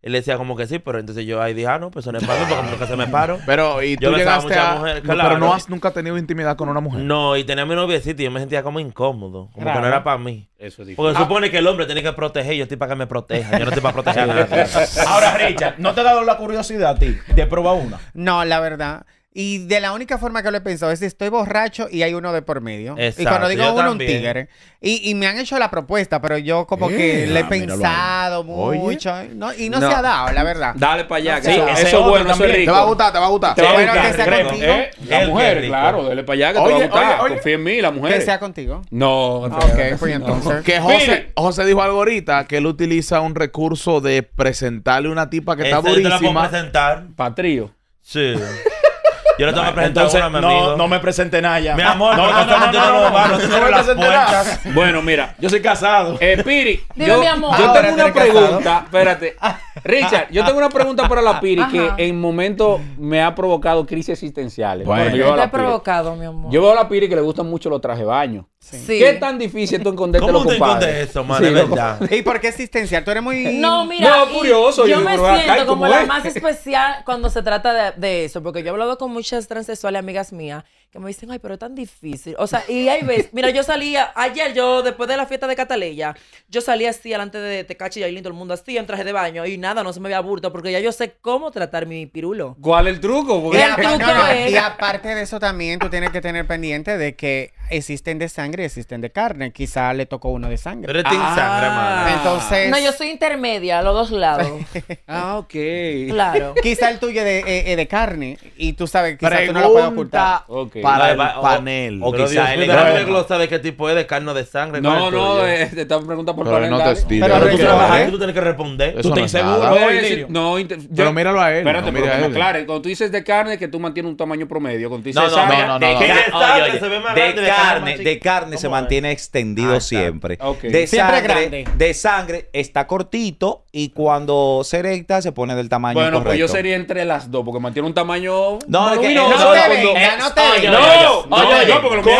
Él decía como que sí, pero entonces yo ahí dije, ah, no, pues eso no es para porque nunca se me paro. Pero, ¿y tú llegaste a... pero no has nunca tenido intimidad con una mujer. No, y tenía mi noviecito y yo me sentía como incómodo. Como que no era para mí. Eso es difícil. Porque ah. supone que el hombre tiene que proteger, yo estoy para que me proteja. Yo no estoy para proteger a nadie. Ahora, Richard, ¿no te ha dado la curiosidad a ti de probar una? No, la verdad. Y de la única forma que lo he pensado es si estoy borracho y hay uno de por medio. y cuando digo uno, un tigre. Y, y, me han hecho la propuesta, pero yo como que eh, le he ah, pensado mucho. y no, se ha dado, la verdad. Dale para allá. sí, eso es bueno, eso es rico. Te va a gustar, te va a gustar. Te va a gustar, que sea contigo. la mujer, claro. Dale para allá que te va a gustar. Confía en mí, la mujer. Que sea contigo. No. Ah, ok, pues entonces. Que José, José dijo algo ahorita, que él utiliza un recurso de presentarle una tipa que está buenísima. ¿Te la puedo presentar? Patrío. Sí. Yo le tengo que presentar mi no, amigo. No me presenté nada ya. Mi amor, no, no, no, no, no, me presenté nada. Bueno, mira, yo soy casado. Piri, yo, tengo una pregunta. Espérate. Richard, yo tengo una pregunta para la Piri que en momento me ha provocado crisis existenciales. Bueno, yo la he provocado, mi amor. Yo veo a la Piri que le gustan mucho los trajes de baño. Sí. ¿Qué tan difícil tú encontrarte ¿Cómo los te eso, man? Sí, verdad. ¿Y por qué existencial? Tú eres muy... No, mira. curioso. Yo, me siento como la más especial cuando se trata de, eso. Porque yo he hablado con muchas transexuales, amigas mías, que me dicen, ay, pero es tan difícil. O sea, y hay veces... mira, yo salía... Ayer yo, después de la fiesta de Cataleya, yo salía así delante de Tecachi y ahí todo el mundo así, en traje de baño. Y nada, no se me había aburto porque ya yo sé cómo tratar mi pirulo. ¿Cuál el truco? Y aparte de eso también, tú tienes que tener pendiente de que existen de sangre y existen de carne. Quizá le tocó uno de sangre. Pero este ah, tiene sangre, madre. Ah. Entonces. No, yo soy intermedia, a los dos lados. ah, ok. Claro. Quizá el tuyo es de, eh, eh, de, carne y tú sabes, quizá tú no lo puedes ocultar. Okay. Para el panel. O, quizá él no sabe qué tipo es de carne o de sangre. No, no, eh, te están preguntando por Pero no te Pero, tú tienes que responder. tú te inseguro. No, eh, Pero míralo a él. Espérate, pero claro, cuando tú dices de carne, que tú mantienes un tamaño promedio. Cuando tú dices de sangre, se ve más grande carne, de carne se mantiene extendido siempre. De siempre sangre, grande. De sangre está cortito y cuando se erecta se pone del tamaño bueno, correcto. Bueno, pues yo sería entre las dos porque mantiene un tamaño No, no, no, te eh, vengas, no te No, porque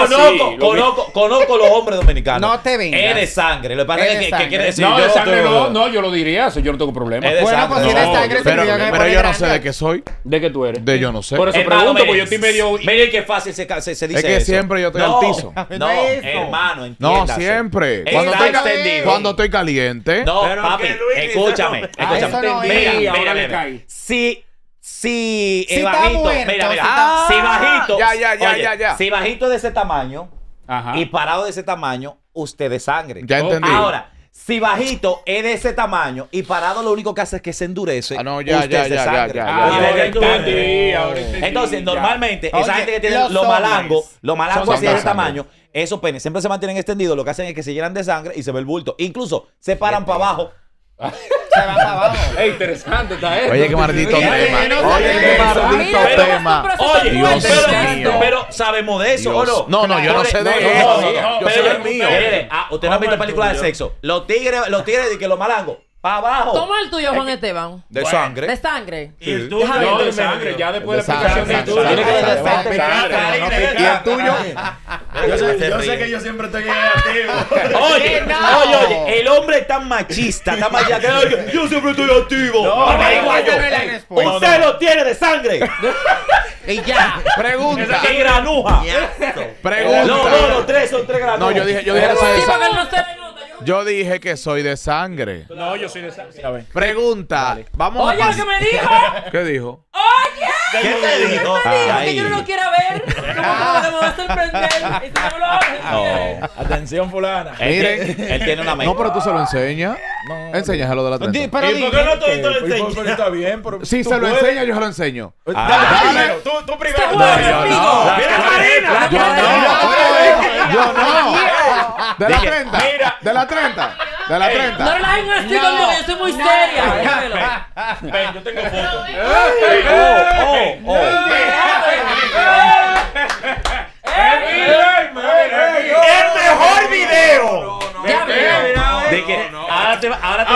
conozco, conozco, los hombres dominicanos. No te vengas. Es de sangre, lo que que quiere decir No, de sangre no, no, yo lo diría, yo no tengo problema. Bueno, pues sangre, pero yo no sé de qué soy. ¿De qué tú eres? De yo no sé. Por eso pregunto, porque yo estoy medio medio que fácil se dice Es que siempre yo estoy no, hermano, hermano, No, siempre. Cuando estoy, cuando estoy caliente. No, papi, escúchame. escúchame. mira, mira, mira, Si ah, si, bajito, mira, mira, si, bajito, ya, ya, ya, ya, ya, si bajito de ese tamaño Ajá. y parado de ese tamaño, usted de sangre. Ya entendí. Ahora, si bajito es de ese tamaño y parado lo único que hace es que se endurece. Ah, no, ya, ya, ya, sangre. ya, ya, ah, Entonces, normalmente, esa gente que tiene los malangos, los malangos así de ese tamaño, esos penes siempre se mantienen extendidos, lo que hacen es que se llenan de sangre y se ve el bulto. Incluso se paran para abajo se interesante está Oye, qué maldito tema. Oye, qué maldito tema. Oye, Dios mío. Pero sabemos de eso, ¿o no? No, no, yo no sé de eso. Yo sé del mío. Ah, Usted no ha visto películas de sexo. Los tigres, los tigres, que los malangos para abajo. Toma el tuyo, Juan Esteban. De sangre. De sangre. Y el tuyo no, de sangre. Ya después de la explicación de sangre. Y el tuyo. Yo sé que yo siempre estoy activo. Oye, oye, oye. El hombre es tan machista, tan machista. Yo siempre estoy activo. No pues, Usted lo tiene de sangre. Y ya, pregunta. ¿Qué granuja. Pregunta. No, no, los tres son tres granujas. No, yo dije, yo dije eso. Yo dije que soy de sangre. No, yo soy de sangre. Pregunta. Dale. Vamos Oye, a lo que me dijo. ¿Qué dijo? ¡Oye! ¿Qué, ¿Qué te dijo? dijo? Que yo no lo quiera ver. ¿Cómo me va a sorprender? Y se lo no. Atención, fulana. Miren. Él, tiene una mente. No, pero tú se lo enseñas. No, Enseñas, lo de la trenza. ¿Y por qué no te lo pues, pues, enseñas? Está bien, pero Si se lo enseña, yo se lo enseño. Pues, ah. Dale, tú, tú primero. No, yo no. no. Yo no. De la 30. De la 30. De la 30. No yo soy muy seria. Ven, yo tengo fotos. oh, oh. El mejor video. De que Ahora te, ahora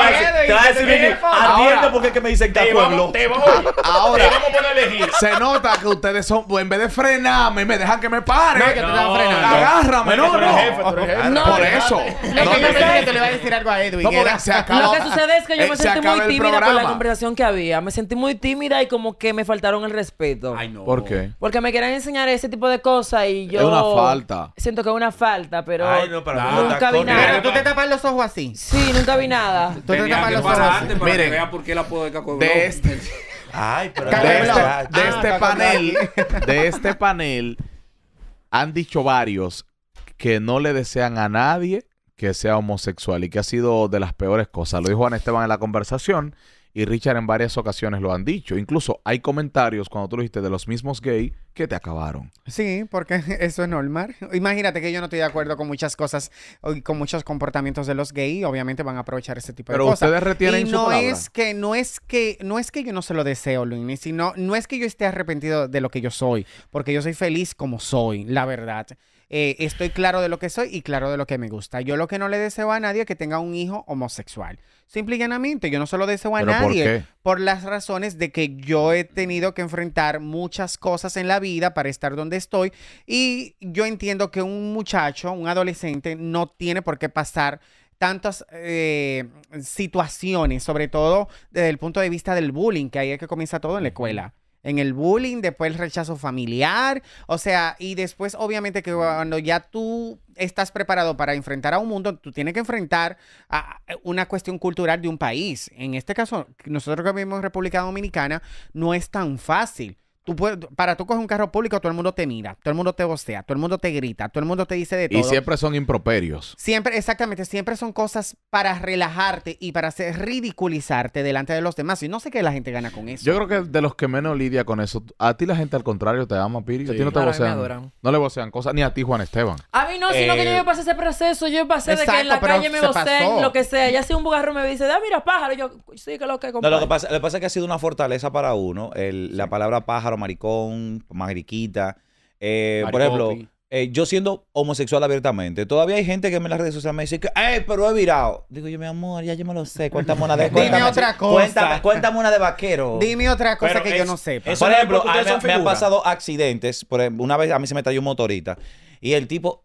te, a decir Atiende porque es que me dicen que pueblo. Te vamos, ahora, vamos a elegir. Se nota que ustedes son, en vez de frenarme, me dejan que me pare. que te Agárrame, no, no. por eso. No, no, yo pensé que te le iba a decir algo a Edwin. No, se acabó. Lo que sucede es que yo eh, me sentí muy tímida por la conversación que había. Me sentí muy tímida y como que me faltaron el respeto. Ay, no. ¿Por qué? Porque me querían enseñar ese tipo de cosas y yo. Es una falta. Siento que es una falta, pero. Ay, no, pero tú te tapas los ojos así. Sí, nunca vi nada nada. de este. de este, panel, de este panel han dicho varios que no le desean a nadie que sea homosexual y que ha sido de las peores cosas. Lo dijo Juan Esteban en la conversación y Richard en varias ocasiones lo han dicho. Incluso hay comentarios cuando tú lo dijiste de los mismos gays que te acabaron. Sí, porque eso es normal. Imagínate que yo no estoy de acuerdo con muchas cosas, con muchos comportamientos de los gays. obviamente van a aprovechar ese tipo de cosas. Pero ustedes retienen no es que no es que no es que yo no se lo deseo, Luis, sino no es que yo esté arrepentido de lo que yo soy, porque yo soy feliz como soy, la verdad. Eh, estoy claro de lo que soy y claro de lo que me gusta. Yo lo que no le deseo a nadie es que tenga un hijo homosexual. Simple y llanamente, yo no se lo deseo a nadie por, las razones de que yo he tenido que enfrentar muchas cosas en la vida para estar donde estoy y yo entiendo que un muchacho, un adolescente, no tiene por qué pasar tantas eh, situaciones, sobre todo desde el punto de vista del bullying, que ahí es que comienza todo en la escuela en el bullying, después el rechazo familiar, o sea, y después obviamente que cuando ya tú estás preparado para enfrentar a un mundo, tú tienes que enfrentar a eh, una cuestión cultural de un país. En este caso, nosotros que vivimos en República Dominicana, no es tan fácil para tú coges un carro público, todo el mundo te mira, todo el mundo te vocea, todo el mundo te grita, todo el mundo te dice de todo. Y siempre son improperios. Siempre, exactamente, siempre son cosas para relajarte y para hacer ridiculizarte delante de los demás. Y no sé qué la gente gana con eso. Yo creo que de los que menos lidia con eso, a ti la gente al contrario te ama, Piri. A ti no te claro, No le bocean cosas, ni a ti, Juan Esteban. A mí no, sino que yo eh, pasé ese proceso. Yo pasé de que en la calle me boceen, lo que sea. Ya si un bugarro me dice, da, mira, pájaro. Yo sí que lo que. lo que, pasa, lo que pasa es que ha sido una fortaleza para uno la palabra pájaro maricón, mariquita. Eh, por ejemplo, eh, yo siendo homosexual abiertamente, todavía hay gente que en las redes sociales me dice que, ¡eh, pero he virado! Digo yo, mi amor, ya yo me lo sé. Cuéntame una de. cuéntame, Dime otra cosa. Cuéntame, cuéntame, una de vaquero. Dime otra cosa que yo no sepa. Por ejemplo, me, han pasado accidentes. Por ejemplo, una vez a mí se me cayó un motorista y el tipo.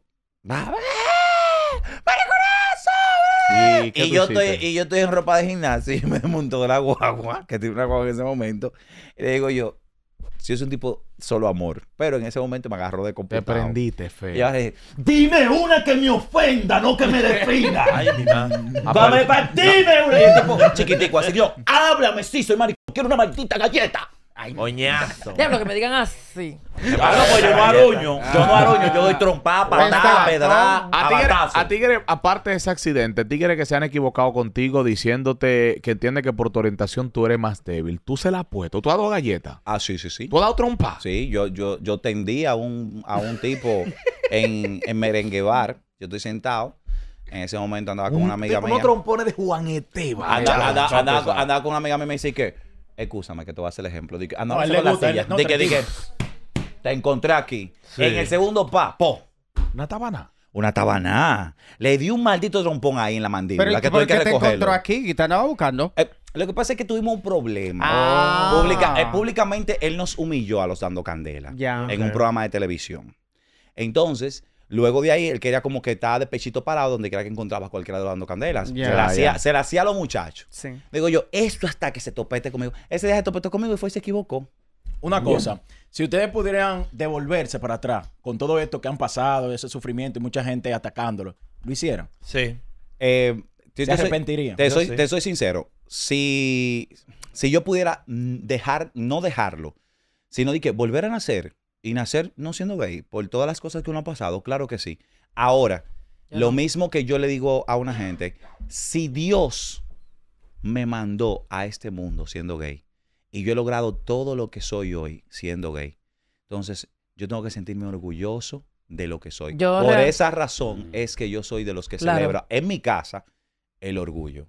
¿Y, y, yo estoy, y yo estoy en ropa de gimnasio y me montó de la guagua, que tiene una guagua en ese momento. Y le digo yo, si yo soy un tipo solo amor. Pero en ese momento me agarró de computador. Te prendiste, fe dime una que me ofenda, no que me defina. Ay, mi madre. Ah, dime una. chiquitico, así yo, háblame, sí, soy marico, quiero una maldita galleta. Ya lo que me digan así. Ah, pues yo no aruño. Yo no aruño. Yo doy trompada, patada, pedrada, a tigre, a tigre, aparte de ese accidente, tigre que se han equivocado contigo diciéndote que entiende que por tu orientación tú eres más débil. Tú se la has puesto. Tú has dado galleta. Ah, sí, sí, sí. Tú has dado trompa. Sí, yo, yo, yo tendí a un, a un tipo en, en merengue bar. Yo estoy sentado. En ese momento andaba con una amiga tipo, mía. trompones de Juan Esteban. Andaba, con una amiga mía y me dice que Escúchame que te voy a hacer el ejemplo. no, que, te encontré aquí. En el segundo pa, Una tabana. Una tabana. Le di un maldito trompón ahí en la mandíbula. que por qué te encontró aquí y te andaba buscando? Eh, lo que pasa es que tuvimos un problema. Ah. Eh, públicamente él nos humilló a los dando candela en un programa de televisión. Entonces, Luego de ahí, él quería como que estaba de pechito parado donde crea que encontraba cualquiera de dando candelas. se, la hacía, a los muchachos. Digo yo, esto hasta que se topete conmigo. Ese día se topeteó conmigo y fue y se equivocó. Una cosa, si ustedes pudieran devolverse para atrás con todo esto que han pasado, ese sufrimiento y mucha gente atacándolo, ¿lo hicieran? Sí. Eh, te, arrepentirían? Te soy, sincero. Si, si yo pudiera dejar, no dejarlo, sino de que volver a nacer, y nacer no siendo gay, por todas las cosas que uno ha pasado, claro que sí. Ahora, lo mismo que yo le digo a una gente, si Dios me mandó a este mundo siendo gay y yo he logrado todo lo que soy hoy siendo gay, entonces yo tengo que sentirme orgulloso de lo que soy. por esa razón mm. es que yo soy de los que celebra en mi casa el orgullo.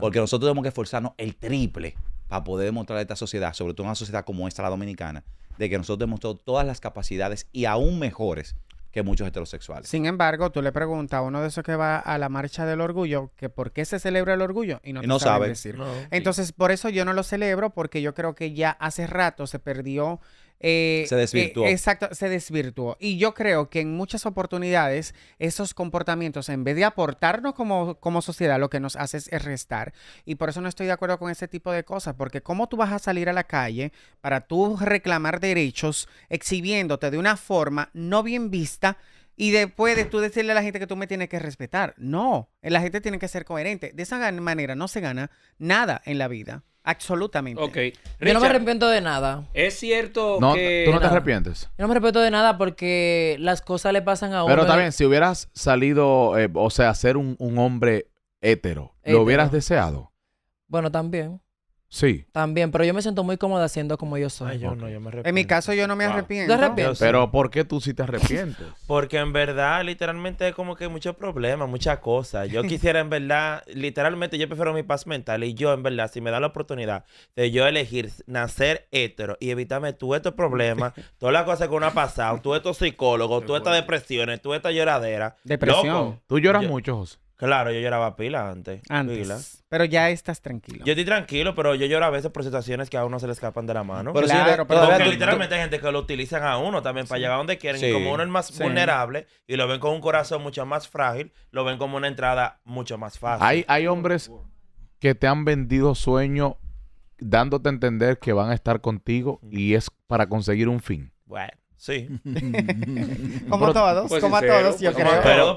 Porque nosotros tenemos que esforzarnos el triple a poder demostrar a esta sociedad, sobre todo una sociedad como esta, la dominicana, de que nosotros demostramos todas las capacidades y aún mejores que muchos heterosexuales. Sin embargo, tú le preguntas a uno de esos que va a la marcha del orgullo que por qué se celebra el orgullo y no, sabe decir. Entonces, por eso yo no lo celebro porque yo creo que ya hace rato se perdió eh, se desvirtuó. Eh, exacto, se desvirtuó. Y yo creo que en muchas oportunidades esos comportamientos, en vez de aportarnos como, como sociedad, lo que nos hace es restar. Y por eso no estoy de acuerdo con ese tipo de cosas, porque cómo tú vas a salir a la calle para tú reclamar derechos exhibiéndote de una forma no bien vista y después de tú decirle a la gente que tú me tienes que respetar. No, la gente tiene que ser coherente. De esa manera no se gana nada en la vida. Absolutamente. Ok. yo no me arrepiento de nada. Es cierto no, que... Tú no te arrepientes. Yo no me arrepiento de nada porque las cosas le pasan a uno. Pero también, si hubieras salido, eh, o sea, ser un, un hombre hétero, ¿lo hubieras deseado? Bueno, también. Sí. También, pero yo me siento muy cómoda siendo como yo soy. yo no, yo me arrepiento. En mi caso yo no me arrepiento. Pero ¿por qué tú sí te arrepientes? Porque en verdad, literalmente, es como que hay muchos problemas, muchas cosas. Yo quisiera, en verdad, literalmente, yo prefiero mi paz mental. Y yo, en verdad, si me da la oportunidad de yo elegir nacer hétero y evitarme todos estos problemas, todas las cosas que uno ha pasado, todos estos psicólogos, todas estas depresiones, todas estas lloradera. Depresión. tú lloras mucho, José. Claro, yo lloraba pila antes. Antes. Pero ya estás tranquilo. Yo estoy tranquilo, pero yo lloro a veces por situaciones que a uno se le escapan de la mano. Pero claro, pero porque literalmente hay gente que lo utilizan a uno también para llegar a donde quieren. Y como uno es más vulnerable y lo ven con un corazón mucho más frágil, lo ven como una entrada mucho más fácil. Hay, hay hombres que te han vendido sueños dándote a entender que van a estar contigo y es para conseguir un fin. Bueno. Sí. como pero, todos, pues, como a todos, yo creo.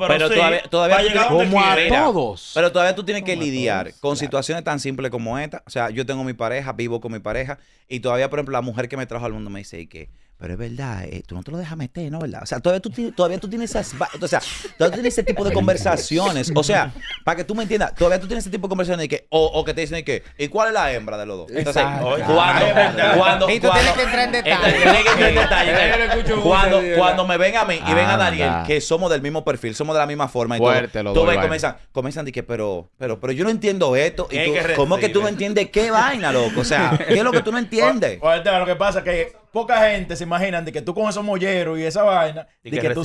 Pero, todavía, todavía como a todos. Pero todavía tú tienes que lidiar con situaciones tan simples como esta. O sea, yo tengo mi pareja, vivo con mi pareja, y todavía, por ejemplo, la mujer que me trajo al mundo me dice que pero es verdad, eh, tú no te lo dejas meter, ¿no? ¿Verdad? O sea, todavía tú, tienes esas, o sea, todavía tú tienes ese tipo de conversaciones. O sea, para que tú me entiendas, todavía tú tienes ese tipo de conversaciones de que, o, o, que te dicen de que, ¿y cuál es la hembra de los dos? Entonces, cuando, cuando, y tú tienes que entrar en detalle. Tienes que en detalle. cuando, cuando me ven a mí y ven a Daniel, que somos del mismo perfil, somos de la misma forma y todo, tú ves, comienzan, comienzan de que, pero, pero, pero yo no entiendo esto. Y tú, ¿Cómo que tú no entiendes qué vaina, loco? O sea, ¿qué es lo que tú no pues, entiendes? Oye, pues, este, lo que pasa es que poca gente se imaginan de que tú con esos molleros y esa vaina. Y de que, tú,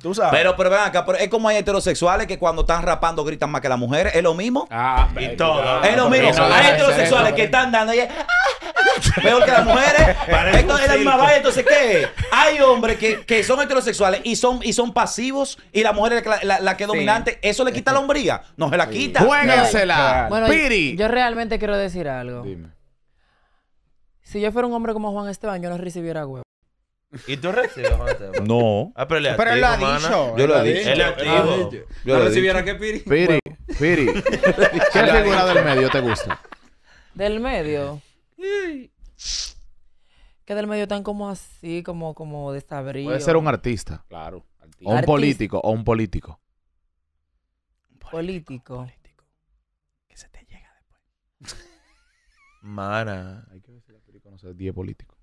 tú sabes. Pero, pero ven acá, es como hay heterosexuales que cuando están rapando gritan más que las mujeres. Es lo mismo. Ah, y todo. es lo mismo. hay heterosexuales que están dando y ah, ah". peor que las mujeres. Esto es la misma vaina. Entonces, ¿qué? Hay hombres que, son heterosexuales y son, y son pasivos y la mujer es la, que es dominante. ¿Eso le quita la hombría? No se la quita. ¡Juégansela! Bueno, Piri. Yo, yo realmente quiero decir algo. Dime. Si yo fuera un hombre como Juan Esteban, yo no recibiera huevo. ¿Y tú recibes, Juan Esteban? No. Ah, pero, pero él lo ha dicho. Yo lo he dicho. Él ¿Yo yo ¿No recibiera qué, Piri? Piri, Piri. ¿Qué figura del medio te gusta? Del medio. que del medio tan como así, como, como desabrido. Puede ser un artista. Claro. Artista. O un político, o un político. Político. político. Que se te llega después. Mana. 10 políticos.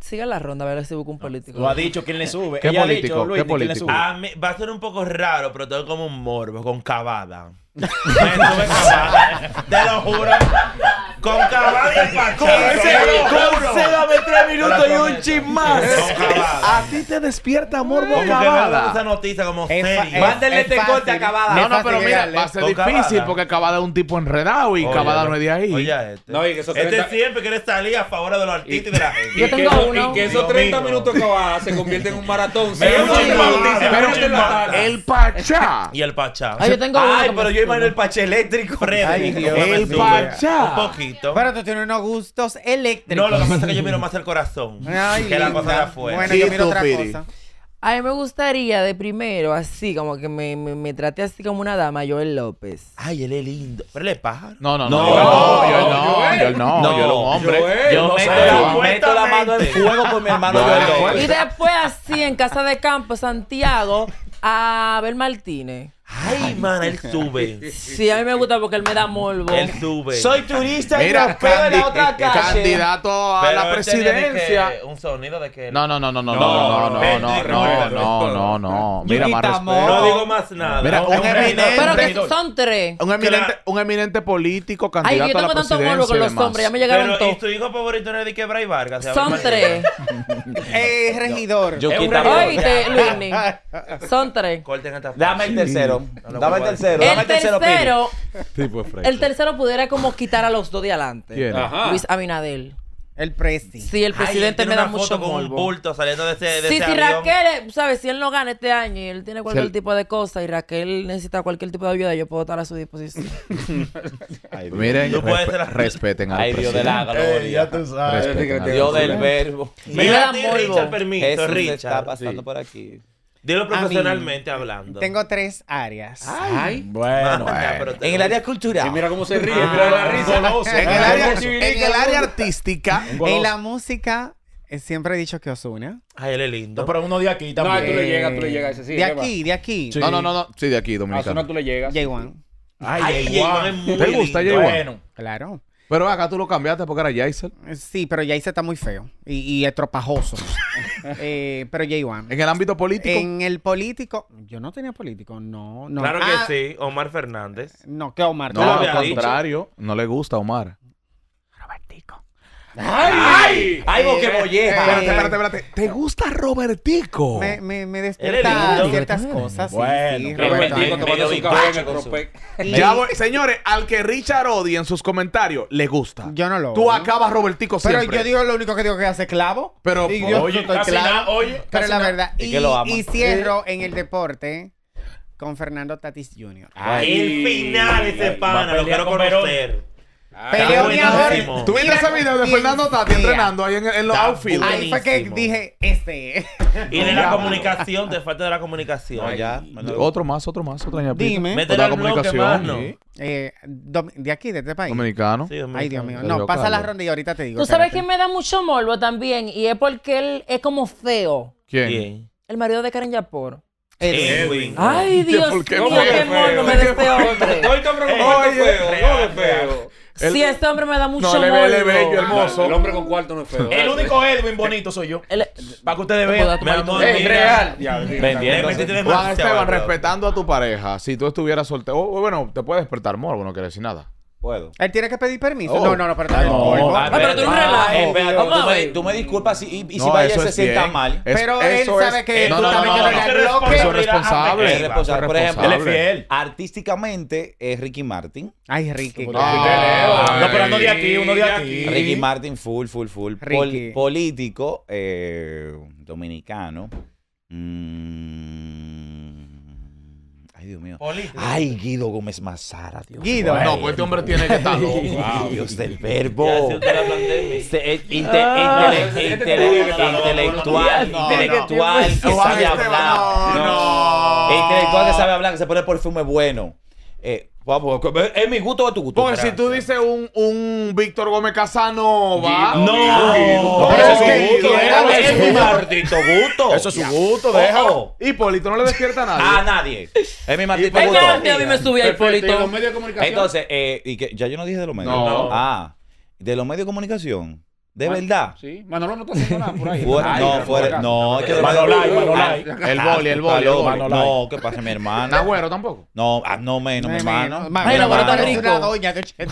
Siga la ronda a ver si busca un político. Lo ha dicho quién le sube. ¿Qué político? ¿Qué político? Ah, va a ser un poco raro, pero todo como un morbo, con cavada. Me sube pues, cavada. Te lo juro. Con cabada y Concédame tres minutos y un chin más. A ti te despierta amor bocabada. Esa noticia como Mándenle este corte a Cabada. No, no, pero mira, va a ser difícil porque Cabada es un tipo enredado y Cabada no es de ahí. Oye, este. No, y que eso este siempre quiere salir a favor de los artistas y de la gente. Yo tengo uno. Y que esos 30 minutos cabada se convierten en un maratón. Pero el Pachá. Y el Pachá. Ay, yo tengo uno. pero yo imagino el Pachá eléctrico. El Pachá. Un poquito bonito. Pero tú tienes unos gustos eléctricos. No, lo que pasa es que yo miro más el corazón que la cosa afuera. Bueno, yo miro otra cosa. A mí me gustaría de primero, así, como que me, me, trate así como una dama, Joel López. Ay, él es lindo. Pero él es pájaro. No, no, no. No, yo no, yo no, yo no, yo no, hombre. Joel, Yo no meto, la, mano en fuego con mi hermano Joel López. Y después así, en Casa de Campo, Santiago, a Abel Martínez. Ay, man, él sube. Sí, a mí me gusta porque él me da morbo. Él sube. Soy turista y Mira, raspeo en la otra eh, calle. Candidato a la este presidencia. un sonido de que. No, no, no, no, no, no, no, no, no, no, no, no, Mira, más respeto. No digo más nada. Mira, un eminente- Pero que son tres. Un eminente, un eminente Ay, yo tengo tanto molvo morbo con los hombres, ya me llegaron Pero, todos. tu hijo favorito no es de que Bray Vargas? Son tres. Es eh, regidor. Yo un Son tres. Corten esta Dame el tercero dame el tercero, dame el tercero. el tercero pudiera como quitar a los dos de adelante. Luis Abinadel. El presi. si el presidente me da mucho bulto saliendo de ese, de si Raquel, eh, sabes, si él no gana este año y él tiene cualquier tipo de cosa y Raquel necesita cualquier tipo de ayuda, yo puedo estar a su disposición. Miren, respeten al Ay, Dios de la gloria. ya tú sabes. Dios del verbo. Mira, Richard, permiso, está pasando por aquí. Dilo profesionalmente hablando. Tengo tres áreas. Ay, bueno. En el área cultural. Y mira cómo se ríe, ah. mira la risa. en, el área, artística. en la música, eh, Siempre he dicho que une. Ay, él es lindo. pero uno de aquí también. No, tú le llegas, tú le eh, llegas. de aquí, de aquí. No, no, no, Sí, de aquí, dominicano. A no tú le llegas. j Ay, j es muy ¿Te gusta j Bueno. Claro. Pero acá tú lo cambiaste porque era Jaiser. Eh, sí, pero Jaiser está muy feo y, estropajoso. Eh, pero J. ¿En el ámbito político? En el político. Yo no tenía político, no. no. Claro que ah. sí, Omar Fernández. No, que Omar. No, no al contrario, no le gusta Omar. ¡Ay! ¡Ay, ay boquebolleja! Espérate, espérate, espérate. ¿Te gusta Robertico? Me, me, me despierta ciertas cosas. Bueno, Robertico te voy a Ya señores, al que Richard odia en sus comentarios, le gusta. Yo no lo Tú acabas Robertico siempre. Pero yo digo lo único que digo que hace clavo. Pero, yo oye, estoy clavo. oye, pero la verdad. Y, cierro en el deporte con Fernando Tatis Jr. El final ese pana, lo quiero conocer. Pero ah, Peleó mi amor. Tú viste ese video de Fernando Tati entrenando ahí en, en los outfits. Ahí fue que dije, este. Y de la comunicación, de falta de la comunicación. No, ya. Otro más, otro más, otra ñapita. Dime. Métele la comunicación. Más, eh, de aquí, de este país. Dominicano. Sí, dominicano. Ay, Dios mío. No, pasa la ronda y ahorita te digo. Tú sabes que me da mucho morbo también y es porque él es como feo. ¿Quién? ¿Quién? El marido de Karen Yapor. Edwin. Ay, Dios mío, qué mono me da este hombre. Hoy te preocupado feo si este hombre me da mucho no, le hermoso. El hombre con cuarto no es feo. El único Edwin bonito soy yo. Va para que ustedes vean. es eh, real. Juan Esteban, respetando a tu pareja, si tú estuvieras soltero... Bueno, te puedes despertar morbo, no quiere decir nada. Puedo. Él tiene que pedir permiso. No, oh. no, no, pero ah, No, ah, pero tú no relajes. Tú me disculpas y, y si no, ese se sienta mal. pero él sabe que tú también que no, es responsable. Es responsable. Por ejemplo, él es fiel. Artísticamente es Ricky Martin. Ay, Ricky. Ah, no, pero uno de aquí, uno de aquí. Ricky Martin, full, full, full. político, eh, dominicano. Mmm Dios mío. Ay, Guido Gómez Mazara, Dios Guido. No, pues este hombre tiene que estar loco. Dios del verbo. Intelectual. Intelectual que sabe hablar. No, Intelectual que sabe hablar, que se pone perfume bueno. Eh, es mi gusto o tu gusto. Porque si tú dices un, un Víctor Gómez Casano, No, eso es su gusto. es mi maldito gusto. Eso es su gusto, déjalo. Hipólito no le despierta a nadie. A nadie. Es mi maldito gusto. Venga, a mí me medios de Hipólito. Entonces, eh, y que, ya yo no dije de los medios. No. Ah, de los medios de comunicación. ¿De verdad? Sí. Manolo no está haciendo nada por ahí. no, fuera, no. que Manolay, ah, El boli, el boli. No, ¿qué pasa, mi hermano? güero tampoco? No, ah, no menos, mi hermano. Mi hermano está rico.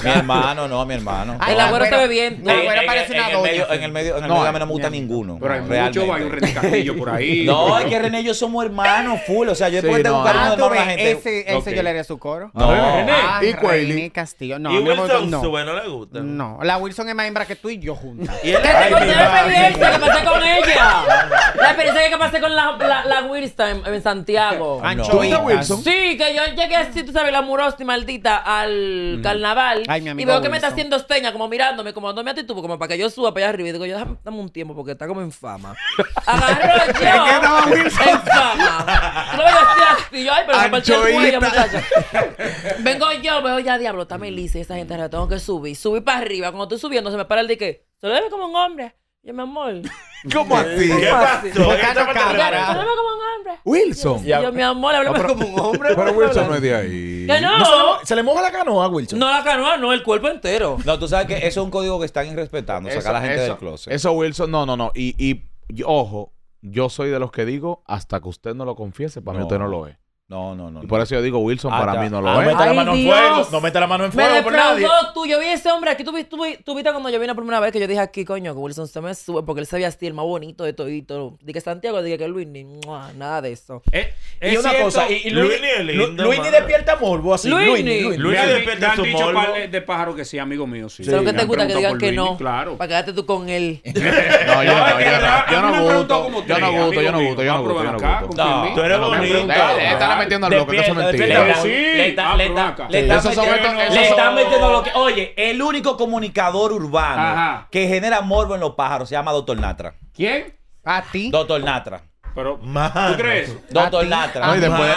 Mi hermano, no, mi hermano. Ay, el agüero ve bien eh, eh, El agüero parece una doña. En el medio, en el medio, a no me gusta ninguno. Pero hay mucho, hay un René Castillo por ahí. No, es que René y yo somos hermanos full. O sea, yo después tengo un cariño de ah, la gente. Ese yo le haría su coro. No, René. Ah, y Castillo. No, ¿Y Wilson ¿No le gusta? No, la Wilson es más hembra que tú y yo juntos ¿Y te la experiencia que pasé con ella. La experiencia que pasé con la, la, Wilson en, Santiago. Ah, Wilson? Sí, que yo llegué así, tú sabes, la murosti maldita al mm. carnaval. y veo que me está haciendo esteña, como mirándome, como dándome actitud, como para que yo suba para allá arriba. Y digo, yo dame, un tiempo porque está como en fama. Agarro yo. ¿En estaba En fama. Tú lo veías así, yo, ay, pero me el cuello, muchacho. Vengo yo, veo ya, diablo, está Melissa esa gente, tengo que subir. subir para arriba. Cuando estoy subiendo, se me para el de que. Se lo debe como un hombre. Yo, mi amor. ¿Cómo así? ¿Qué pasó? Se como un hombre. Wilson. Yo, mi amor, háblame como un hombre. Pero Wilson no es de ahí. no. se, le moja la canoa Wilson. No la canoa, no, el cuerpo entero. No, tú sabes que eso es un código que están irrespetando. Sacar a la gente del closet. Eso, Wilson, no, no, no. Y, y, ojo, yo soy de los que digo, hasta que usted no lo confiese, para mí usted no lo es. No, no, no. Y por eso yo digo, Wilson ah, para mí no ah, lo ah, es. No mete la mano en fuego. No mete la mano en fuego me por nadie. tú. Yo vi ese hombre aquí. Tú, tú, tú viste cuando yo vine por primera vez que yo dije aquí, coño, que Wilson se me sube porque él sabía así el más bonito de todo Dije que Santiago, dije que Luis ni nada de eso. Eh, y es una cosa, y, y Luis, Luis, Luis ni despierta morbo así. Luis ni. Luis, Luis despierta de pájaro que sí, amigo mío, sí. Solo que te gusta que digan que no. Claro. Para quedarte tú con él. No, yo no, yo no. Yo no gusto. Yo no gusto, yo no gusto, yo no gusto. Tú eres bonito está metiendo al bloque, eso es mentira. Sí, le está, ah, le está, le está, sí. metiendo, le está metiendo bloque. Oye, el único comunicador urbano Ajá. que genera morbo en los pájaros se llama Doctor Natra. ¿Quién? A ti. Doctor Natra. Pero, más ¿tú crees? Doctor Latra. y después,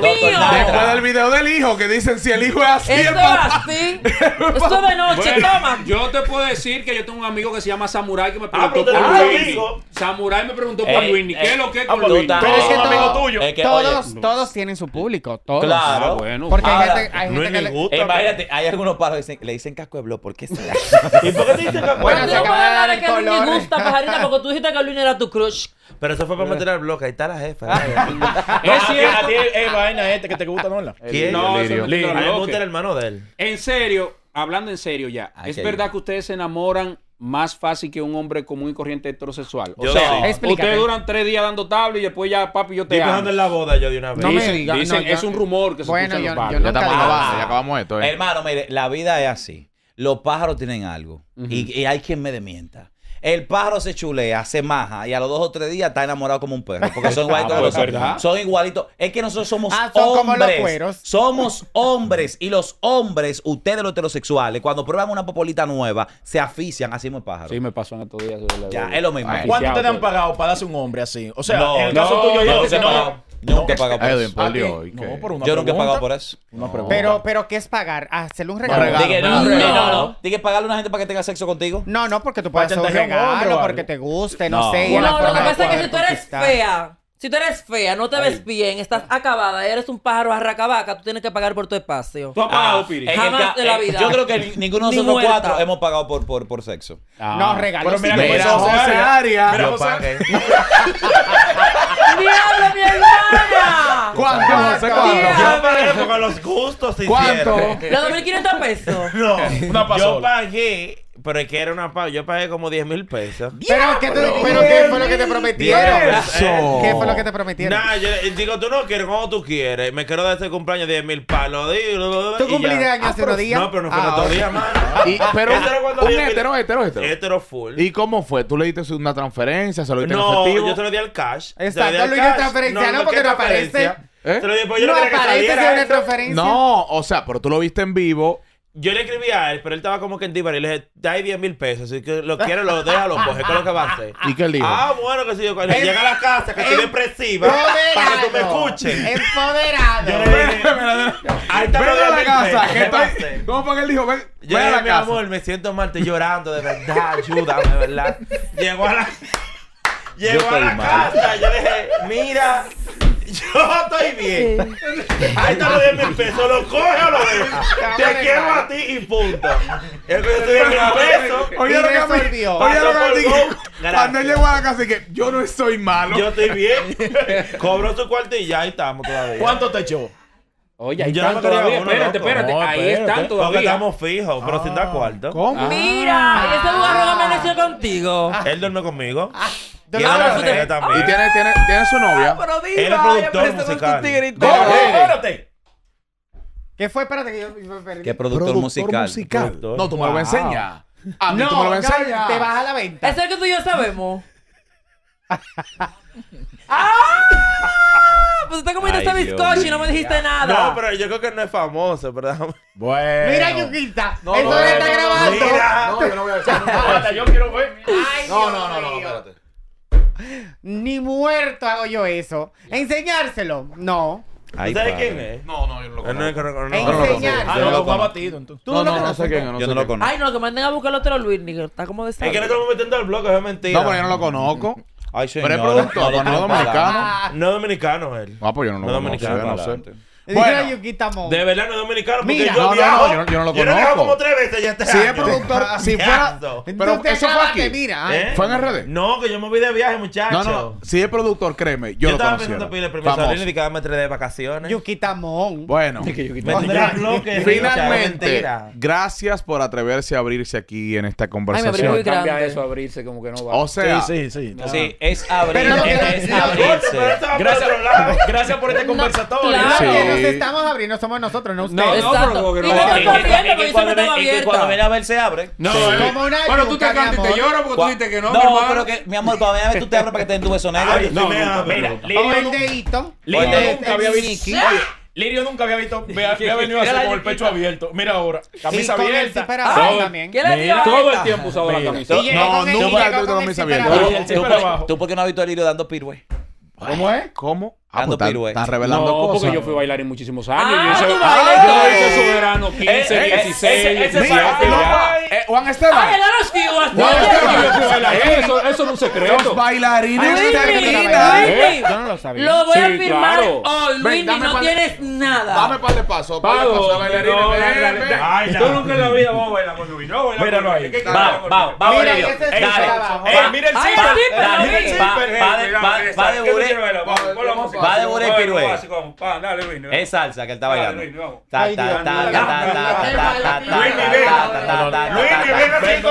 después del video del hijo que dicen si el hijo es así, el es así. Esto de noche, toma. yo te puedo decir que yo tengo un amigo que se llama Samurai que me ah, preguntó por Luis. Samurai me preguntó eh, por Luis, ¿Qué eh, es lo que es ah, con Luis? Pero es que amigo tuyo. todos, todos tienen su público. Todos. Claro. Ah, bueno. Porque hay gente, hay gente que le- gusta. Eh, imagínate, hay algunos pájaros que le dicen casco de blog. ¿Por qué se ¿Y por qué te dicen que Bueno, Bueno, se no hablar de que a Luis gusta, pajarita, porque tú dijiste que Luis era tu crush. Pero eso fue para meter al bloque. Ahí está la jefa. Ah. es cierto. A ti es, eh, vaina gente, que te gusta, ¿no? ¿Quién? No, Lirio. A mí me gusta el hermano de él. En serio, hablando en serio ya. ¿Es verdad que ustedes se enamoran más fácil que un hombre común y corriente heterosexual. O sea, ustedes duran tres días dando tabla y después ya, papi, yo te Estoy amo. en la boda yo de una vez. No es un rumor que se escucha yo, en los barrios. ya acabamos esto. Eh. Hermano, mire, la vida es así. Los pájaros tienen algo. y, y, hay quien me demienta. El pájaro se chulea, se maja y a los dos o tres días está enamorado como un perro. Porque son igualitos. Ah, pues son igualitos. Es que nosotros somos ah, hombres. somos hombres. Y los hombres, ustedes los heterosexuales, cuando prueban una popolita nueva, se asfixian así me pájaro. Sí, me pasó en estos días. Ya, es lo mismo. ¿Cuánto te han pues. pagado para darse un hombre así? O sea, no, en el caso no, tuyo, yo Nunca he pagado por eso. Yo nunca he pagado por eso. Pero, pero, ¿qué es pagar? Ah, ¿Hacerle un regalo? No, no, no. ¿Tienes que pagarle a una gente para que tenga sexo contigo? No, no, porque tú puedes hacer regalo, porque te guste, no, sé. No, lo que pasa es que si tú eres fea, si tú eres fea, no te ves bien, estás acabada, eres un pájaro arracabaca, tú tienes que pagar por tu espacio. Tú has ah, Piri. Jamás de la eh, vida. Yo creo que ninguno de nosotros cuatro hemos pagado por, por, por sexo. Ah. No, regalos. Pero mira, mira José Arias. Mira, José ¡Diablo, mi hermana! ¿Cuánto, José? Yo pagué porque los gustos se ¿Cuánto? hicieron. ¿Cuánto? ¿La 2.500 pesos? No, una pasó. Yo pagué pero es que era una paga. Yo pagué como 10 mil pesos. Pero, ¿qué, pero ¿qué fue lo que te prometieron? ¿Qué fue lo que te prometieron? Nah, yo digo, tú no quieres como tú quieres. Me quiero dar este cumpleaños 10 mil palos. ¿Tú cumpliste años hace ah, unos días? No, pero no fue otro día, mano. Ah, ah, pero este un hetero, hetero, hetero. Hetero full. ¿Y cómo fue? ¿Tú le diste una transferencia? ¿Se lo diste no, en yo te lo di al cash. Exacto, lo hice transferencia, no, porque no aparece. ¿Eh? Pero pues yo no, no aparece una transferencia. No, o sea, pero tú lo viste en vivo yo le escribí a él, pero él estaba como que en Divar y le dije, dai 10 mil pesos. Si que lo quieres, lo déjalo, pues es lo que va a hacer. ¿Y qué le dijo? Ah, bueno, que si llega a la casa, que estoy em- presiva, para que tú me escuches. Empoderado. la casa. ¿Qué pasa? ¿Cómo fue que él dijo? Ven, yo a la mi amor, me siento mal, estoy llorando, de verdad, ayúdame, de verdad. Llegó a la, llegó a la casa, yo le dije, mira, Yo estoy bien. Ahí está lo 10 mil pesos. Lo coge o lo deja. Te quiero a ti y punto. El que yo mil Oye, lo que me Oye, lo que Cuando él llegó a la casa, que yo no estoy malo. Yo estoy bien. Cobró su cuarto y ya estamos todavía. ¿Cuánto te echó? Oye, ahí están no todavía. Uno, espérate, espérate. No, ahí espérate. están todavía. Porque estamos fijos, pero ah, sin dar ah, cuarto. ¿Cómo? Ah, Mira, ese jugador ah, amaneció contigo. Él duerme conmigo. Ah, y, no, te... y tiene, tiene, tiene su novia. Ah, pero diva, Él es productor musical. Espérate. ¿Qué fue? Espérate que yo me ¿Qué productor, musical? No, tú me lo vas a mí no, tú me lo vas Te vas a la venta. Eso es que tú y yo sabemos. ¡Ah! Pues está comiendo este bizcocho y no me dijiste nada. No, pero yo creo que no es famoso, ¿verdad? Bueno. Mira, Yuquita. No, eso no, está grabando. No, yo no voy a decir. No, yo quiero ver. no, no, no, no, espérate. Ni muerto hago yo eso. Enseñárselo. No. ¿Sabes quién es? No, no, yo no lo conozco. No, ah, no, no, Ah, no lo conozco. batido, No, no, no sé quién Yo no lo conozco. Ay, no, que manden a buscar el otro Luis, Está como de Es que no estamos metiendo al blog, es mentira. No, pero yo no lo conozco. Ay, es no, dominicano. no es dominicano él. Ah, pues yo no no bueno, de verdad no es dominicano porque Mira, yo, no, viajo, yo, no lo conozco. Yo como tres veces ya este Si es productor, si fuera... Pero eso fue aquí. Mira, ¿Eh? ¿Fue en RD? No, que yo me voy de viaje, muchachos No, no, Si es productor, créeme, yo, yo lo conozco. Yo estaba pensando el permiso a y quedarme tres de vacaciones. Yukitamón. Bueno. que Finalmente, gracias por atreverse a abrirse aquí en esta conversación. Ay, me Cambia eso, abrirse, como que no va. O sea... Sí, sí, sí. Sí, es abrirse. Es abrirse. Gracias por este conversatorio los estamos abriendo somos nosotros, no ustedes. No, Exacto. no, pero porque no. Y que cuando viene a ver se abre. No, eh. como una Bueno, tú te cantas y te lloras porque tú dijiste que no, mi hermano. No, pero que, mi amor, cuando me a ver tú te abres para que te den tu beso negro. No, mira. O el dedito. Lirio nunca había visto. Lirio nunca había visto, me ha venido así con el pecho abierto. Mira ahora, camisa abierta. ¿Qué le Todo el tiempo usaba la camisa. No, nunca tuve camisa abierta. ¿Tú por qué no has visto a Lirio dando piruetas? ¿Cómo es? ¿Cómo? está, revelando no, porque yo fui bailarín muchísimos años. yo, hice, soberano 15, 16. Juan Esteban. Eso, no es un secreto. Los bailarines Yo no lo sabía. Lo voy a firmar. no tienes nada. Dame para de paso nunca en la vida vamos a bailar con Luis. No, Míralo ahí. Mira el Mira el Va de Bure Pirue. Es salsa que él está bailando. Luis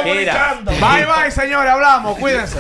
Vega. Luis Bye bye, señores. Hablamos. Cuídense.